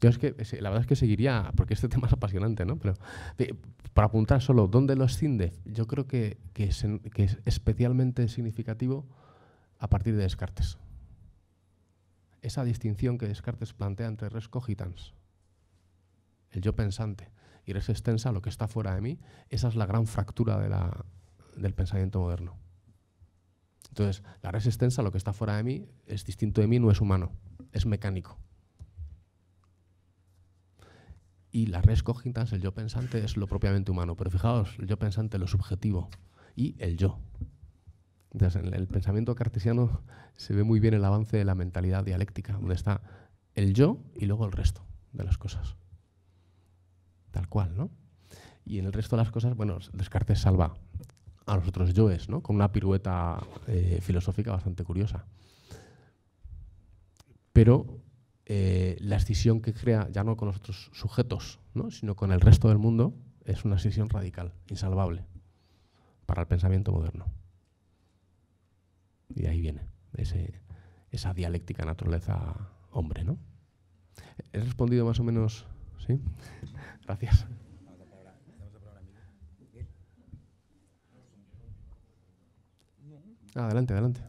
Yo es que, la verdad es que seguiría, porque este tema es apasionante, ¿no? Pero para apuntar solo, ¿dónde lo escinde? Yo creo que es especialmente significativo a partir de Descartes esa distinción que Descartes plantea entre res cogitans, el yo pensante, y res extensa, lo que está fuera de mí, esa es la gran fractura del pensamiento moderno. Entonces, la res extensa, lo que está fuera de mí, es distinto de mí, no es humano, es mecánico. Y la res cogitans, el yo pensante, es lo propiamente humano. Pero fijaos, el yo pensante, lo subjetivo y el yo. Entonces, en el pensamiento cartesiano se ve muy bien el avance de la mentalidad dialéctica, donde está el yo y luego el resto de las cosas. Tal cual, ¿no? Y en el resto de las cosas, bueno, Descartes salva a los otros yoes, ¿no? Con una pirueta eh, filosófica bastante curiosa. Pero eh, la escisión que crea, ya no con los otros sujetos, ¿no? sino con el resto del mundo, es una escisión radical, insalvable, para el pensamiento moderno. Y ahí viene ese, esa dialéctica naturaleza-hombre, ¿no? ¿He respondido más o menos? Sí. Gracias. Ah, adelante, adelante.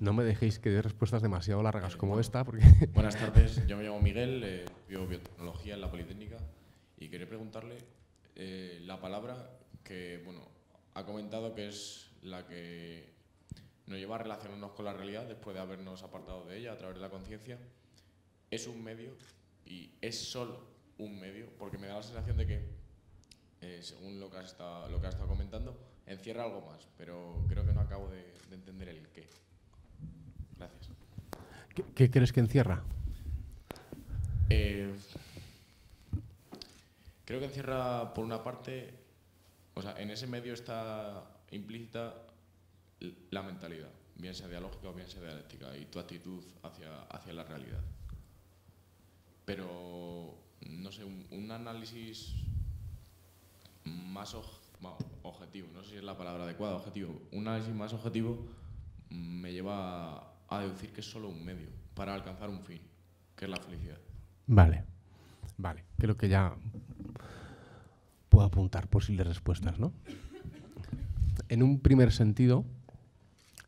No me dejéis que dé respuestas demasiado largas como esta, porque... Buenas tardes, yo me llamo Miguel, eh, biotecnología en la Politécnica y quería preguntarle eh, la palabra que, bueno, ha comentado que es la que nos lleva a relacionarnos con la realidad después de habernos apartado de ella a través de la conciencia, es un medio y es solo un medio, porque me da la sensación de que, eh, según lo que, has estado, lo que comentando, encierra algo más, pero creo que no acabo de, entender el qué. Gracias. ¿Qué, crees que encierra? Eh, creo que encierra, por una parte, o sea, en ese medio está implícita la mentalidad, bien sea dialógica o bien sea dialéctica, y tu actitud hacia, hacia la realidad. Pero, no sé, un, análisis más objetivo, no sé si es la palabra adecuada, objetivo, un análisis más objetivo me lleva a, a deducir que es solo un medio para alcanzar un fin, que es la felicidad. Vale, vale, creo que ya puedo apuntar posibles respuestas, ¿no? en un primer sentido,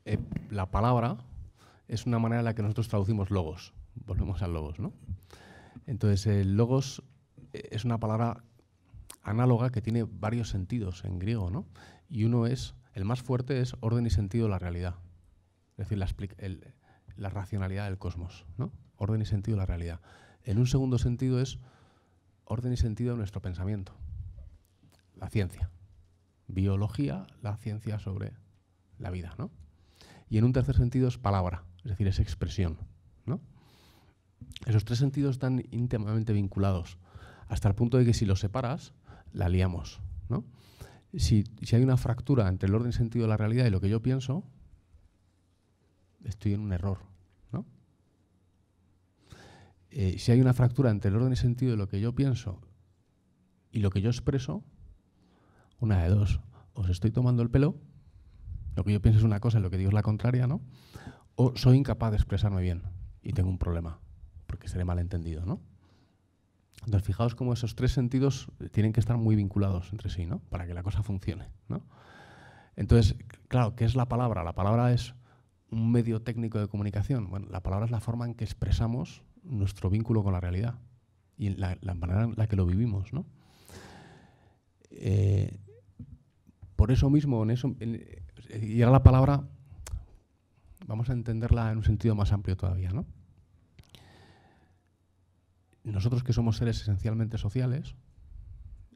eh, la palabra es una manera en la que nosotros traducimos logos. Volvemos al logos, ¿no? Entonces, el logos eh, es una palabra análoga que tiene varios sentidos en griego, ¿no? Y uno es, el más fuerte es orden y sentido de la realidad. Es decir, la, la racionalidad del cosmos, ¿no? Orden y sentido de la realidad. En un segundo sentido es orden y sentido de nuestro pensamiento, la ciencia biología, la ciencia sobre la vida, ¿no? Y en un tercer sentido es palabra, es decir, es expresión, Esos tres sentidos están íntimamente vinculados, hasta el punto de que si los separas, la liamos, ¿no? Si, hay una fractura entre el orden y sentido de la realidad y lo que yo pienso, estoy en un error, ¿no? Eh, si hay una fractura entre el orden y sentido de lo que yo pienso y lo que yo expreso, una de dos, os estoy tomando el pelo, lo que yo pienso es una cosa y lo que digo es la contraria, ¿no? O soy incapaz de expresarme bien y tengo un problema, porque seré malentendido, ¿no? Entonces, fijaos cómo esos tres sentidos tienen que estar muy vinculados entre sí, ¿no? Para que la cosa funcione, ¿no? Entonces, claro, ¿qué es la palabra? La palabra es un medio técnico de comunicación. Bueno, la palabra es la forma en que expresamos nuestro vínculo con la realidad y la, manera en la que lo vivimos, ¿no? Eh, por eso mismo, en eso, y ahora eh, la palabra, vamos a entenderla en un sentido más amplio todavía, ¿no? Nosotros que somos seres esencialmente sociales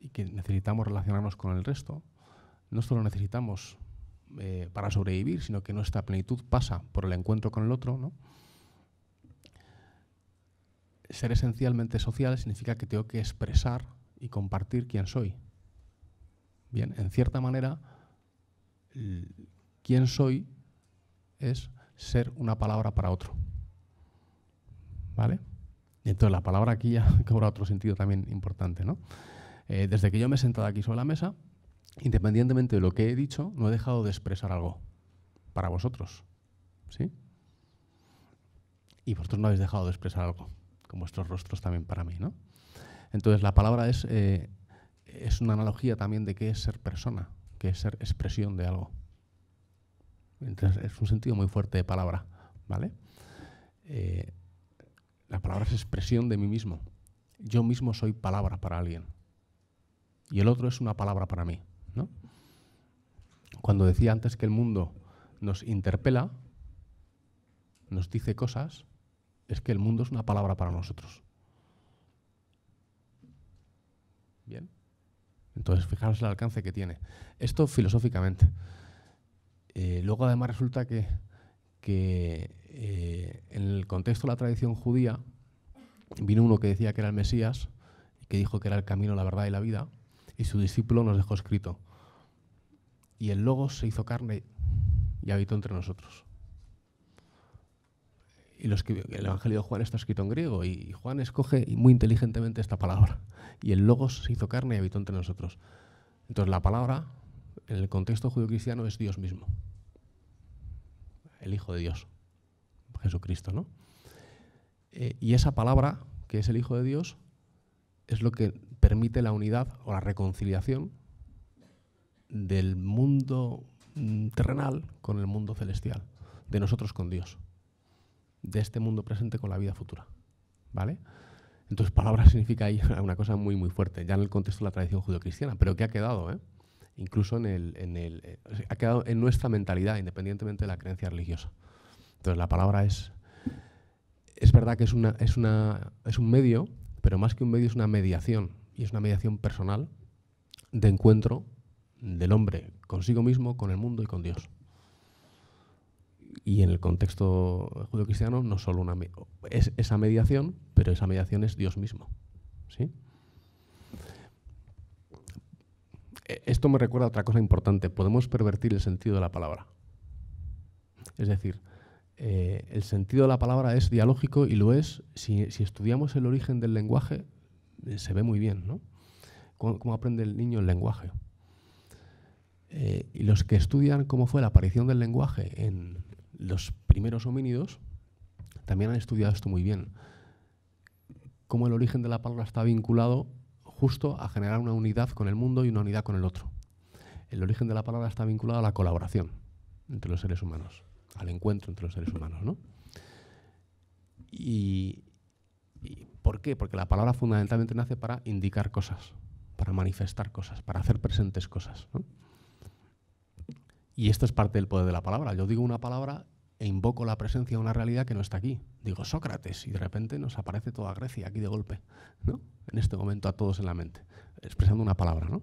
y que necesitamos relacionarnos con el resto, no solo necesitamos eh, para sobrevivir, sino que nuestra plenitud pasa por el encuentro con el otro, Ser esencialmente social significa que tengo que expresar y compartir quién soy, Bien, en cierta manera, quién soy es ser una palabra para otro. ¿Vale? entonces la palabra aquí ya cobra otro sentido también importante, ¿no? Eh, desde que yo me he sentado aquí sobre la mesa, independientemente de lo que he dicho, no he dejado de expresar algo para vosotros. ¿Sí? Y vosotros no habéis dejado de expresar algo, con vuestros rostros también para mí, ¿no? Entonces la palabra es eh, es una analogía también de qué es ser persona, que es ser expresión de algo. Entonces, es un sentido muy fuerte de palabra, ¿vale? Eh, la palabra es expresión de mí mismo. Yo mismo soy palabra para alguien. Y el otro es una palabra para mí, ¿no? Cuando decía antes que el mundo nos interpela, nos dice cosas, es que el mundo es una palabra para nosotros. Bien. Entonces, fijaros el alcance que tiene. Esto filosóficamente. Eh, luego, además, resulta que, eh, en el contexto de la tradición judía vino uno que decía que era el Mesías, que dijo que era el camino, la verdad y la vida, y su discípulo nos dejó escrito. Y el Logos se hizo carne y habitó entre nosotros y el Evangelio de Juan está escrito en griego y Juan escoge muy inteligentemente esta palabra. Y el Logos se hizo carne y habitó entre nosotros. Entonces la palabra, en el contexto judio-cristiano, es Dios mismo. El Hijo de Dios, Jesucristo, ¿no? Eh, y esa palabra, que es el Hijo de Dios, es lo que permite la unidad o la reconciliación del mundo mm, terrenal con el mundo celestial, de nosotros con Dios de este mundo presente con la vida futura. ¿Vale? Entonces, palabra significa ahí una cosa muy, muy fuerte, ya en el contexto de la tradición judio-cristiana, pero que ha quedado, ¿eh? incluso en el, en el eh, ha quedado en nuestra mentalidad, independientemente de la creencia religiosa. Entonces, la palabra es, es verdad que es, una, es, una, es un medio, pero más que un medio es una mediación, y es una mediación personal de encuentro del hombre consigo mismo, con el mundo y con Dios y en el contexto judeocristiano, cristiano no solo una es esa mediación, pero esa mediación es Dios mismo. ¿sí? E, esto me recuerda otra cosa importante. Podemos pervertir el sentido de la palabra. Es decir, eh, el sentido de la palabra es dialógico y lo es, si, estudiamos el origen del lenguaje, eh, se ve muy bien, ¿no? ¿Cómo, aprende el niño el lenguaje? Eh, y los que estudian cómo fue la aparición del lenguaje en, los primeros homínidos también han estudiado esto muy bien, cómo el origen de la palabra está vinculado justo a generar una unidad con el mundo y una unidad con el otro. El origen de la palabra está vinculado a la colaboración entre los seres humanos, al encuentro entre los seres humanos. ¿no? Y, por qué? Porque la palabra fundamentalmente nace para indicar cosas, para manifestar cosas, para hacer presentes cosas. ¿no? Y esto es parte del poder de la palabra. Yo digo una palabra e invoco la presencia de una realidad que no está aquí. Digo Sócrates y de repente nos aparece toda Grecia aquí de golpe, ¿no? En este momento a todos en la mente, expresando una palabra, ¿no?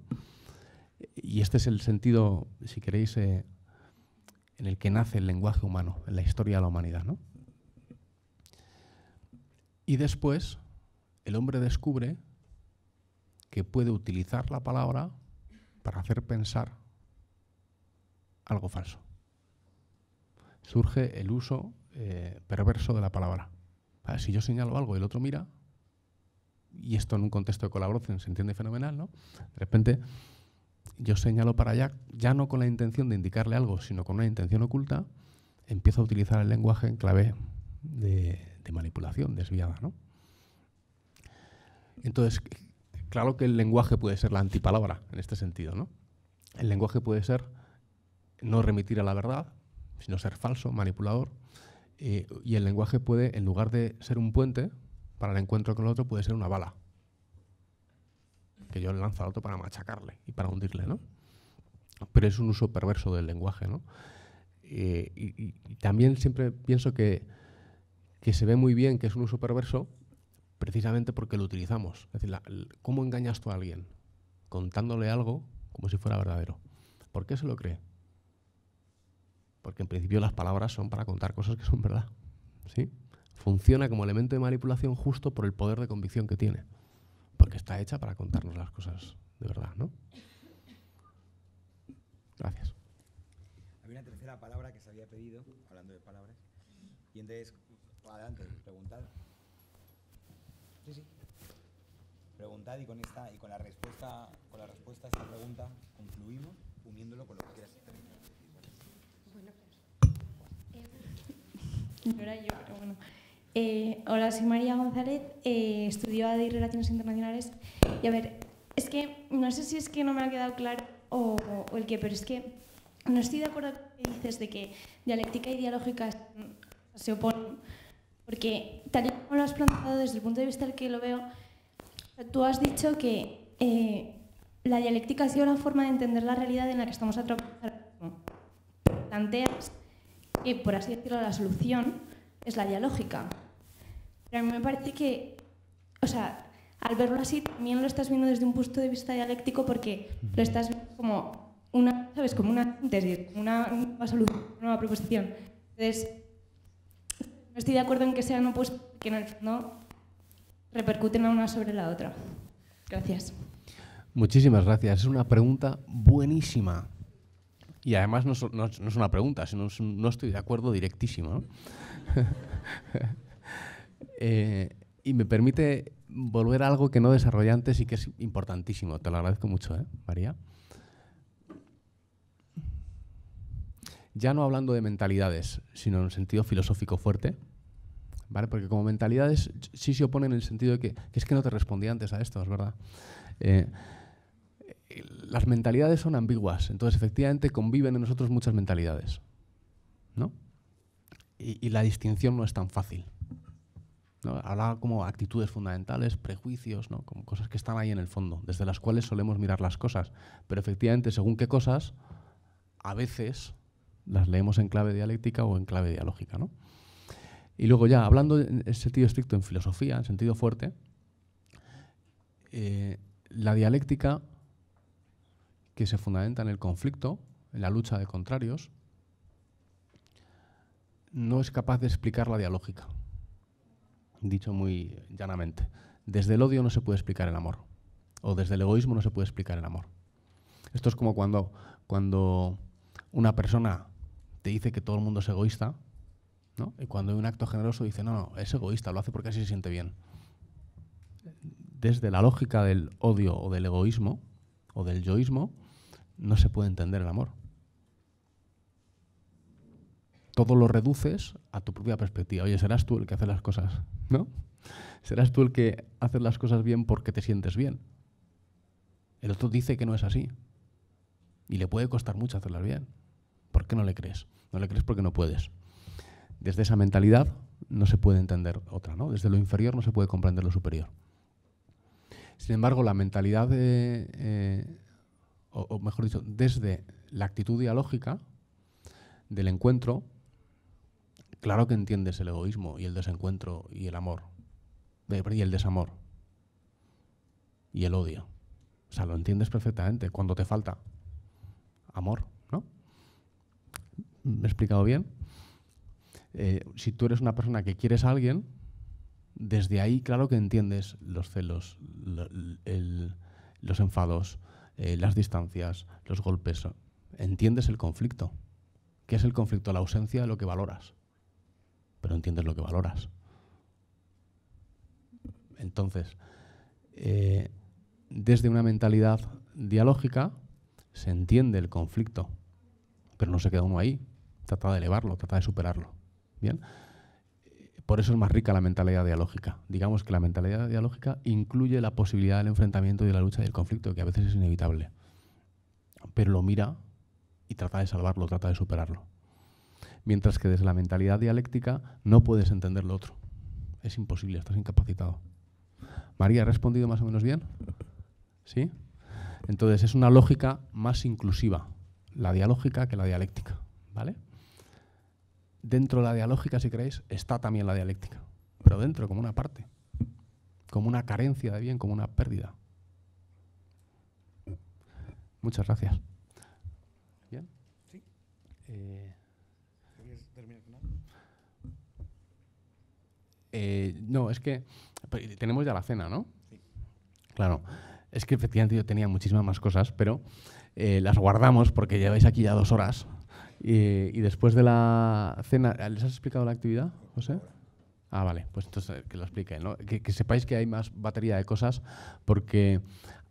Y este es el sentido, si queréis, eh, en el que nace el lenguaje humano, en la historia de la humanidad, ¿no? Y después el hombre descubre que puede utilizar la palabra para hacer pensar algo falso. Surge el uso eh, perverso de la palabra. si yo señalo algo y el otro mira, y esto en un contexto de colaboración se entiende fenomenal, ¿no? De repente yo señalo para allá, ya no con la intención de indicarle algo, sino con una intención oculta, empiezo a utilizar el lenguaje en clave de, de manipulación desviada, ¿no? Entonces, claro que el lenguaje puede ser la antipalabra en este sentido, ¿no? El lenguaje puede ser no remitir a la verdad, sino ser falso, manipulador. Eh, y el lenguaje puede, en lugar de ser un puente para el encuentro con el otro, puede ser una bala que yo le lanzo al otro para machacarle y para hundirle, ¿no? Pero es un uso perverso del lenguaje, ¿no? Eh, y, también siempre pienso que, se ve muy bien que es un uso perverso precisamente porque lo utilizamos. Es decir, ¿cómo engañas tú a alguien? Contándole algo como si fuera verdadero. ¿Por qué se lo cree? Porque en principio las palabras son para contar cosas que son verdad. ¿Sí? Funciona como elemento de manipulación justo por el poder de convicción que tiene. Porque está hecha para contarnos las cosas de verdad, ¿no? Gracias. Había una tercera palabra que se había pedido, hablando de palabras. Y entonces, adelante, preguntad. Sí, sí. Preguntad y con esta y con la respuesta, con la respuesta a esta pregunta concluimos uniéndolo con lo que quieras. No yo, bueno. Eh, hola, soy María González, eh, estudio ADI Relaciones Internacionales. Y a ver, es que no sé si es que no me ha quedado claro o, el qué, pero es que no estoy de acuerdo con lo que dices de que dialéctica ideológica se oponen, porque tal y como lo has planteado desde el punto de vista del que lo veo, tú has dicho que eh, la dialéctica ha sido la forma de entender la realidad en la que estamos atrapados. Planteas y por así decirlo, la solución es la dialógica. Pero a mí me parece que, o sea, al verlo así también lo estás viendo desde un punto de vista dialéctico porque lo estás viendo como una, ¿sabes? Como una una nueva solución, una nueva proposición. Entonces, no estoy de acuerdo en que sean pues que en repercuten la una sobre la otra. Gracias. Muchísimas gracias. Es una pregunta buenísima. Y además no, es una pregunta, sino no estoy de acuerdo directísimo. Eh, y me permite volver a algo que no desarrollé antes y que es importantísimo. Te lo agradezco mucho, ¿eh, María. Ya no hablando de mentalidades, sino en un sentido filosófico fuerte, ¿vale? Porque como mentalidades sí se oponen en el sentido de que, es que no te respondí antes a esto, es verdad. Eh, las mentalidades son ambiguas, entonces efectivamente conviven en nosotros muchas mentalidades. ¿no? Y, la distinción no es tan fácil. ¿no? Hablaba como actitudes fundamentales, prejuicios, ¿no? como cosas que están ahí en el fondo, desde las cuales solemos mirar las cosas. Pero efectivamente, según qué cosas, a veces las leemos en clave dialéctica o en clave dialógica. Y luego ya, hablando en sentido estricto en filosofía, en sentido fuerte, eh, la dialéctica que se fundamenta en el conflicto, en la lucha de contrarios, no es capaz de explicar la dialógica. Dicho muy llanamente, desde el odio no se puede explicar el amor, o desde el egoísmo no se puede explicar el amor. Esto es como cuando, cuando una persona te dice que todo el mundo es egoísta, ¿no? y cuando hay un acto generoso dice, no, no, es egoísta, lo hace porque así se siente bien. Desde la lógica del odio o del egoísmo, o del yoísmo, no se puede entender el amor. Todo lo reduces a tu propia perspectiva. Oye, serás tú el que hace las cosas, ¿no? Serás tú el que hace las cosas bien porque te sientes bien. El otro dice que no es así. Y le puede costar mucho hacerlas bien. ¿Por qué no le crees? No le crees porque no puedes. Desde esa mentalidad no se puede entender otra, ¿no? Desde lo inferior no se puede comprender lo superior. Sin embargo, la mentalidad de, eh, o, mejor dicho, desde la actitud dialógica del encuentro, claro que entiendes el egoísmo y el desencuentro y el amor, eh, y el desamor y el odio. O sea, lo entiendes perfectamente cuando te falta amor, ¿no? ¿Me he explicado bien? Eh, si tú eres una persona que quieres a alguien, desde ahí claro que entiendes los celos, los enfados, eh, las distancias, los golpes. Entiendes el conflicto. ¿Qué es el conflicto? La ausencia de lo que valoras. Pero entiendes lo que valoras. Entonces, eh, desde una mentalidad dialógica se entiende el conflicto, pero no se queda uno ahí. Trata de elevarlo, trata de superarlo. Bien. Por eso es más rica la mentalidad dialógica. Digamos que la mentalidad dialógica incluye la posibilidad del enfrentamiento y de la lucha y del conflicto, que a veces es inevitable. Pero lo mira y trata de salvarlo, trata de superarlo. Mientras que desde la mentalidad dialéctica no puedes entender lo otro. Es imposible, estás incapacitado. María, ¿ha respondido más o menos bien? ¿Sí? Entonces es una lógica más inclusiva, la dialógica que la dialéctica. ¿Vale? dentro de la dialógica, si queréis, está también la dialéctica, pero dentro, como una parte, como una carencia de bien, como una pérdida. Muchas gracias. ¿Bien? Sí. Eh, eh, no, es que pues, tenemos ya la cena, ¿no? Sí. Claro. Es que efectivamente yo tenía muchísimas más cosas, pero eh, las guardamos porque lleváis aquí ya dos horas. Eh, y después de la cena, ¿les has explicado la actividad, José? Ah, vale, pues entonces eh, que lo explique, ¿no? que, sepáis que hay más batería de cosas, porque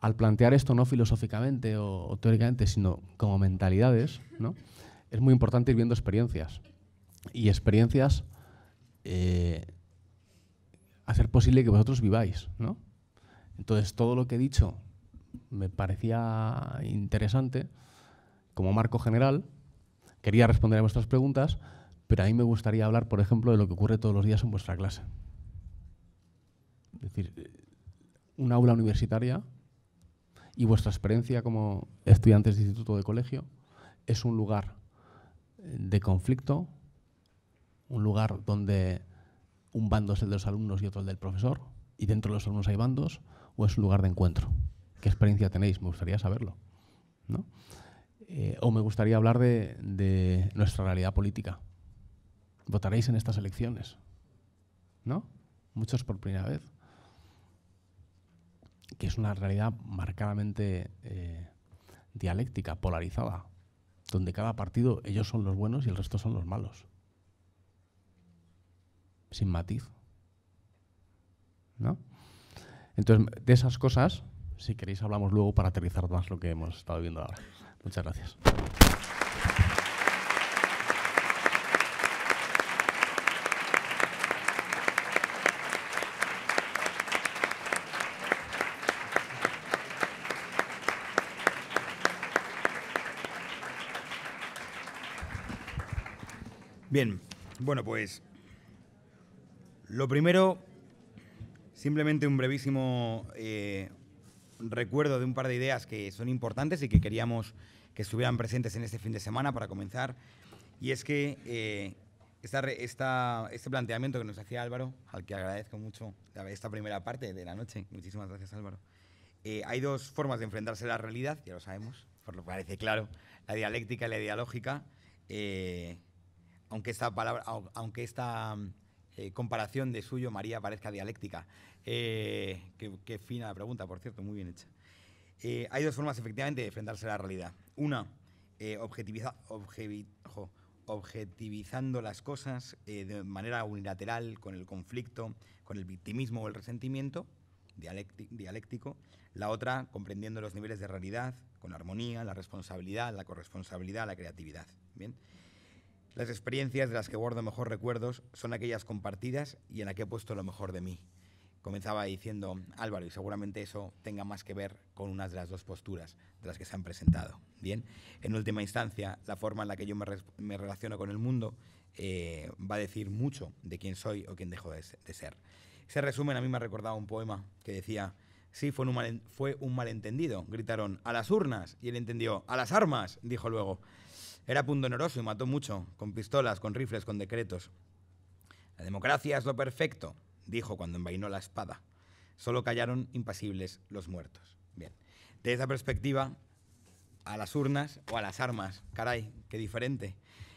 al plantear esto no filosóficamente o, teóricamente, sino como mentalidades, Es muy importante ir viendo experiencias. Y experiencias eh, hacer posible que vosotros viváis, ¿no? Entonces, todo lo que he dicho me parecía interesante como marco general, quería responder a vuestras preguntas, pero a mí me gustaría hablar, por ejemplo, de lo que ocurre todos los días en vuestra clase. Es decir, eh, un aula universitaria y vuestra experiencia como estudiantes de instituto de colegio es un lugar eh, de conflicto, un lugar donde un bando es el de los alumnos y otro el del profesor, y dentro de los alumnos hay bandos, o es un lugar de encuentro. ¿Qué experiencia tenéis? Me gustaría saberlo. ¿no? Eh, o me gustaría hablar de, nuestra realidad política. Votaréis en estas elecciones, ¿no? Muchos por primera vez. Que es una realidad marcadamente eh, dialéctica, polarizada, donde cada partido ellos son los buenos y el resto son los malos. Sin matiz. ¿No? Entonces, de esas cosas, si queréis, hablamos luego para aterrizar más lo que hemos estado viendo ahora. Muchas gracias. Bien, bueno, pues lo primero, simplemente un brevísimo eh, recuerdo de un par de ideas que son importantes y que queríamos que estuvieran presentes en este fin de semana para comenzar. Y es que eh, esta, este planteamiento que nos hacía Álvaro, al que agradezco mucho esta primera parte de la noche, muchísimas gracias Álvaro, eh, hay dos formas de enfrentarse a la realidad, ya lo sabemos, por lo que parece claro, la dialéctica y la ideológica, eh, aunque esta, palabra, aunque esta comparación de suyo, María, parezca dialéctica, eh, qué, qué, fina pregunta, por cierto, muy bien hecha. Eh, hay dos formas, efectivamente, de enfrentarse a la realidad. Una, eh, objetivizando las cosas eh, de manera unilateral, con el conflicto, con el victimismo o el resentimiento dialéctico. La otra, comprendiendo los niveles de realidad, con la armonía, la responsabilidad, la corresponsabilidad, la creatividad. Bien. Las experiencias de las que guardo mejor recuerdos son aquellas compartidas y en las que he puesto lo mejor de mí comenzaba diciendo Álvaro, y seguramente eso tenga más que ver con una de las dos posturas de las que se han presentado. Bien, en última instancia, la forma en la que yo me, relaciono con el mundo eh, va a decir mucho de quién soy o quién dejo de, ser. Se resumen a mí me recordaba un poema que decía, sí, fue un, fue un malentendido, gritaron, a las urnas, y él entendió, a las armas, dijo luego. Era pundonoroso y mató mucho, con pistolas, con rifles, con decretos. La democracia es lo perfecto, dijo cuando envainó la espada. Solo callaron impasibles los muertos. Bien, de esa perspectiva, a las urnas o a las armas, caray, qué diferente.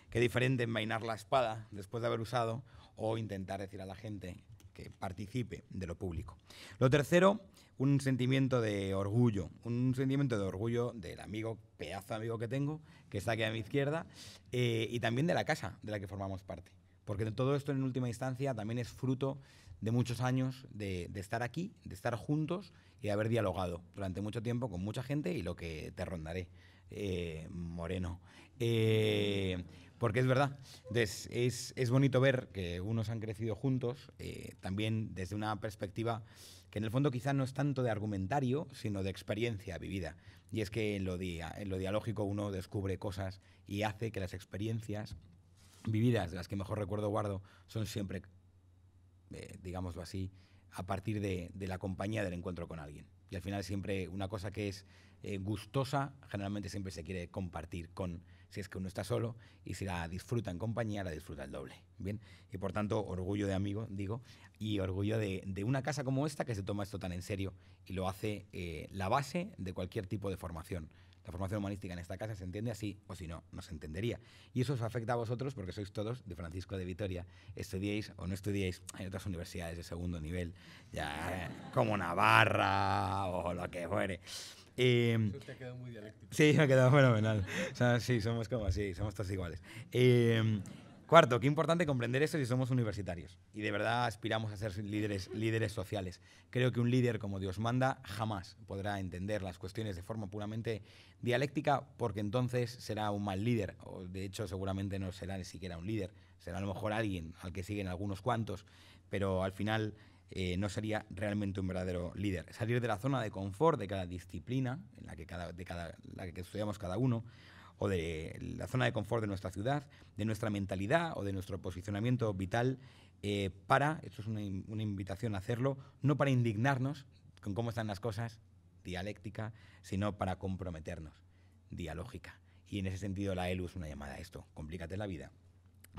Qué diferente envainar la espada después de haber usado o intentar decir a la gente que participe de lo público. Lo tercero, un sentimiento de orgullo, un sentimiento de orgullo del amigo, pedazo amigo que tengo, que está aquí a mi izquierda, eh, y también de la casa de la que formamos parte. Porque todo esto en última instancia también es fruto de muchos años de, estar aquí, de estar juntos y haber dialogado durante mucho tiempo con mucha gente y lo que te rondaré, eh, Moreno. Eh, porque es verdad, es, bonito ver que unos han crecido juntos, eh, también desde una perspectiva que en el fondo quizá no es tanto de argumentario, sino de experiencia vivida. Y es que en lo, en lo dialógico uno descubre cosas y hace que las experiencias vividas, de las que mejor recuerdo guardo, son siempre eh, digámoslo así, a partir de, la compañía del encuentro con alguien. Y al final siempre una cosa que es eh, gustosa, generalmente siempre se quiere compartir con, si es que uno está solo, y si la disfruta en compañía, la disfruta el doble. Bien, y por tanto, orgullo de amigo, digo, y orgullo de, una casa como esta que se toma esto tan en serio y lo hace eh, la base de cualquier tipo de formación la formación humanística en esta casa se entiende así, o si no, no se entendería. Y eso os afecta a vosotros porque sois todos de Francisco de Vitoria. Estudiéis o no estudiéis en otras universidades de segundo nivel, ya como Navarra o lo que fuere. Eso te ha quedado muy dialéctico. Sí, me ha quedado fenomenal. sí, somos como así, somos todos iguales. Cuarto, qué importante comprender eso si somos universitarios y de verdad aspiramos a ser líderes, líderes sociales. Creo que un líder como Dios manda jamás podrá entender las cuestiones de forma puramente dialéctica porque entonces será un mal líder. de hecho, seguramente no será ni siquiera un líder. Será a lo mejor alguien al que siguen algunos cuantos, pero al final eh, no sería realmente un verdadero líder. Salir de la zona de confort de cada disciplina en de la que estudiamos cada uno, o de la zona de confort de nuestra ciudad, de nuestra mentalidad o de nuestro posicionamiento vital eh, para, esto es una, una invitación a hacerlo, no para indignarnos con cómo están las cosas, dialéctica, sino para comprometernos, dialógica. Y en ese sentido la ELU es una llamada a esto, complícate la vida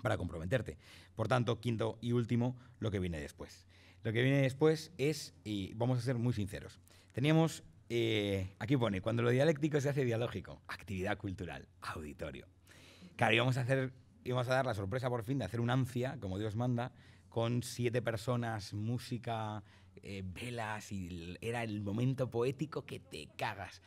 para comprometerte. Por tanto, quinto y último, lo que viene después. Lo que viene después es, y vamos a ser muy sinceros, teníamos eh, aquí pone, cuando lo dialéctico se hace dialógico, actividad cultural, auditorio. Claro, íbamos a, hacer, a dar la sorpresa por fin de hacer un ansia, como Dios manda, con siete personas, música, eh, velas, y era el momento poético que te cagas.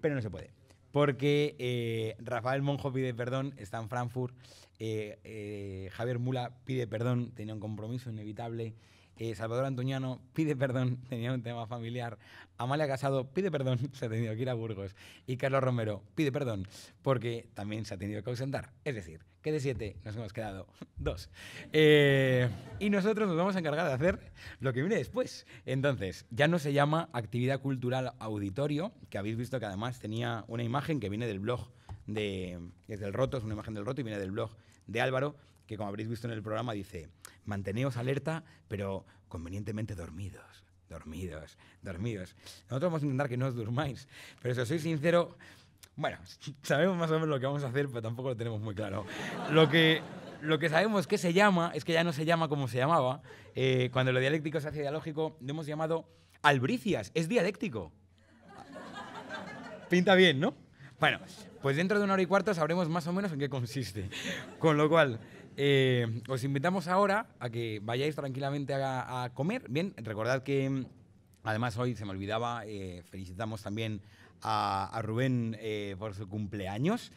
Pero no se puede porque eh, Rafael Monjo pide perdón, está en Frankfurt, Javier Mula pide perdón, tenía un compromiso inevitable, eh, Salvador Antuñano pide perdón, tenía un tema familiar. Amalia Casado pide perdón, se ha tenido que ir a Burgos. Y Carlos Romero pide perdón porque también se ha tenido que ausentar. Es decir, que de siete nos hemos quedado dos. Eh, y nosotros nos vamos a encargar de hacer lo que viene después. Entonces, ya no se llama actividad cultural auditorio, que habéis visto que además tenía una imagen que viene del blog de. es del roto, es una imagen del roto y viene del blog de Álvaro, que como habréis visto en el programa dice manteneos alerta, pero convenientemente dormidos. Dormidos, dormidos. Nosotros vamos a intentar que no os durmáis, pero si os soy sincero, bueno, sabemos más o menos lo que vamos a hacer, pero tampoco lo tenemos muy claro. Lo que, lo que sabemos que se llama, es que ya no se llama como se llamaba, eh, cuando lo dialéctico se hace dialógico, lo hemos llamado albricias, es dialéctico. Pinta bien, ¿no? Bueno, pues dentro de una hora y cuarto sabremos más o menos en qué consiste. Con lo cual, eh, os invitamos ahora a que vayáis tranquilamente a, comer. Bien, recordad que mm, además hoy se me olvidaba, eh, felicitamos también a, Rubén eh, por su cumpleaños.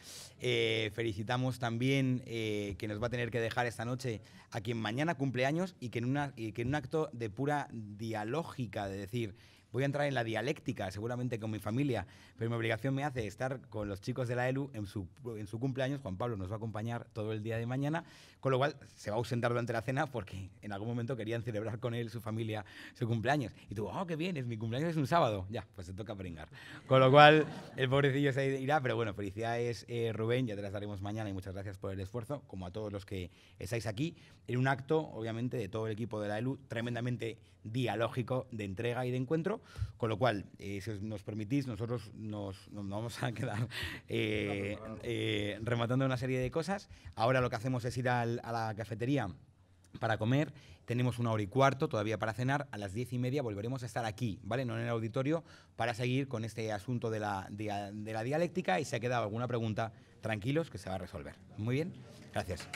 felicitamos también que nos va a tener que dejar esta noche a quien mañana cumpleaños y y que en un acto de pura dialógica, de decir, voy a entrar en la dialéctica, seguramente con mi familia, pero mi obligación me hace estar con los chicos de la ELU en su, en su cumpleaños. Juan Pablo nos va a acompañar todo el día de mañana con lo cual, se va a ausentar durante la cena porque en algún momento querían celebrar con él, su familia, su cumpleaños. Y tú, oh, qué bien, es mi cumpleaños es un sábado. Ya, pues se toca brindar Con lo cual, el pobrecillo se irá, pero bueno, felicidades, eh, Rubén, ya te las daremos mañana y muchas gracias por el esfuerzo, como a todos los que estáis aquí, en un acto, obviamente, de todo el equipo de la ELU, tremendamente dialógico de entrega y de encuentro, con lo cual, eh, si nos permitís, nosotros nos, vamos a quedar eh, rematando una serie de cosas. Ahora lo que hacemos es ir al a la cafetería para comer. Tenemos una hora y cuarto todavía para cenar. A las diez y media volveremos a estar aquí, ¿vale? No en el auditorio, para seguir con este asunto de la, de la dialéctica. Y si ha quedado alguna pregunta, tranquilos, que se va a resolver. Muy bien, gracias.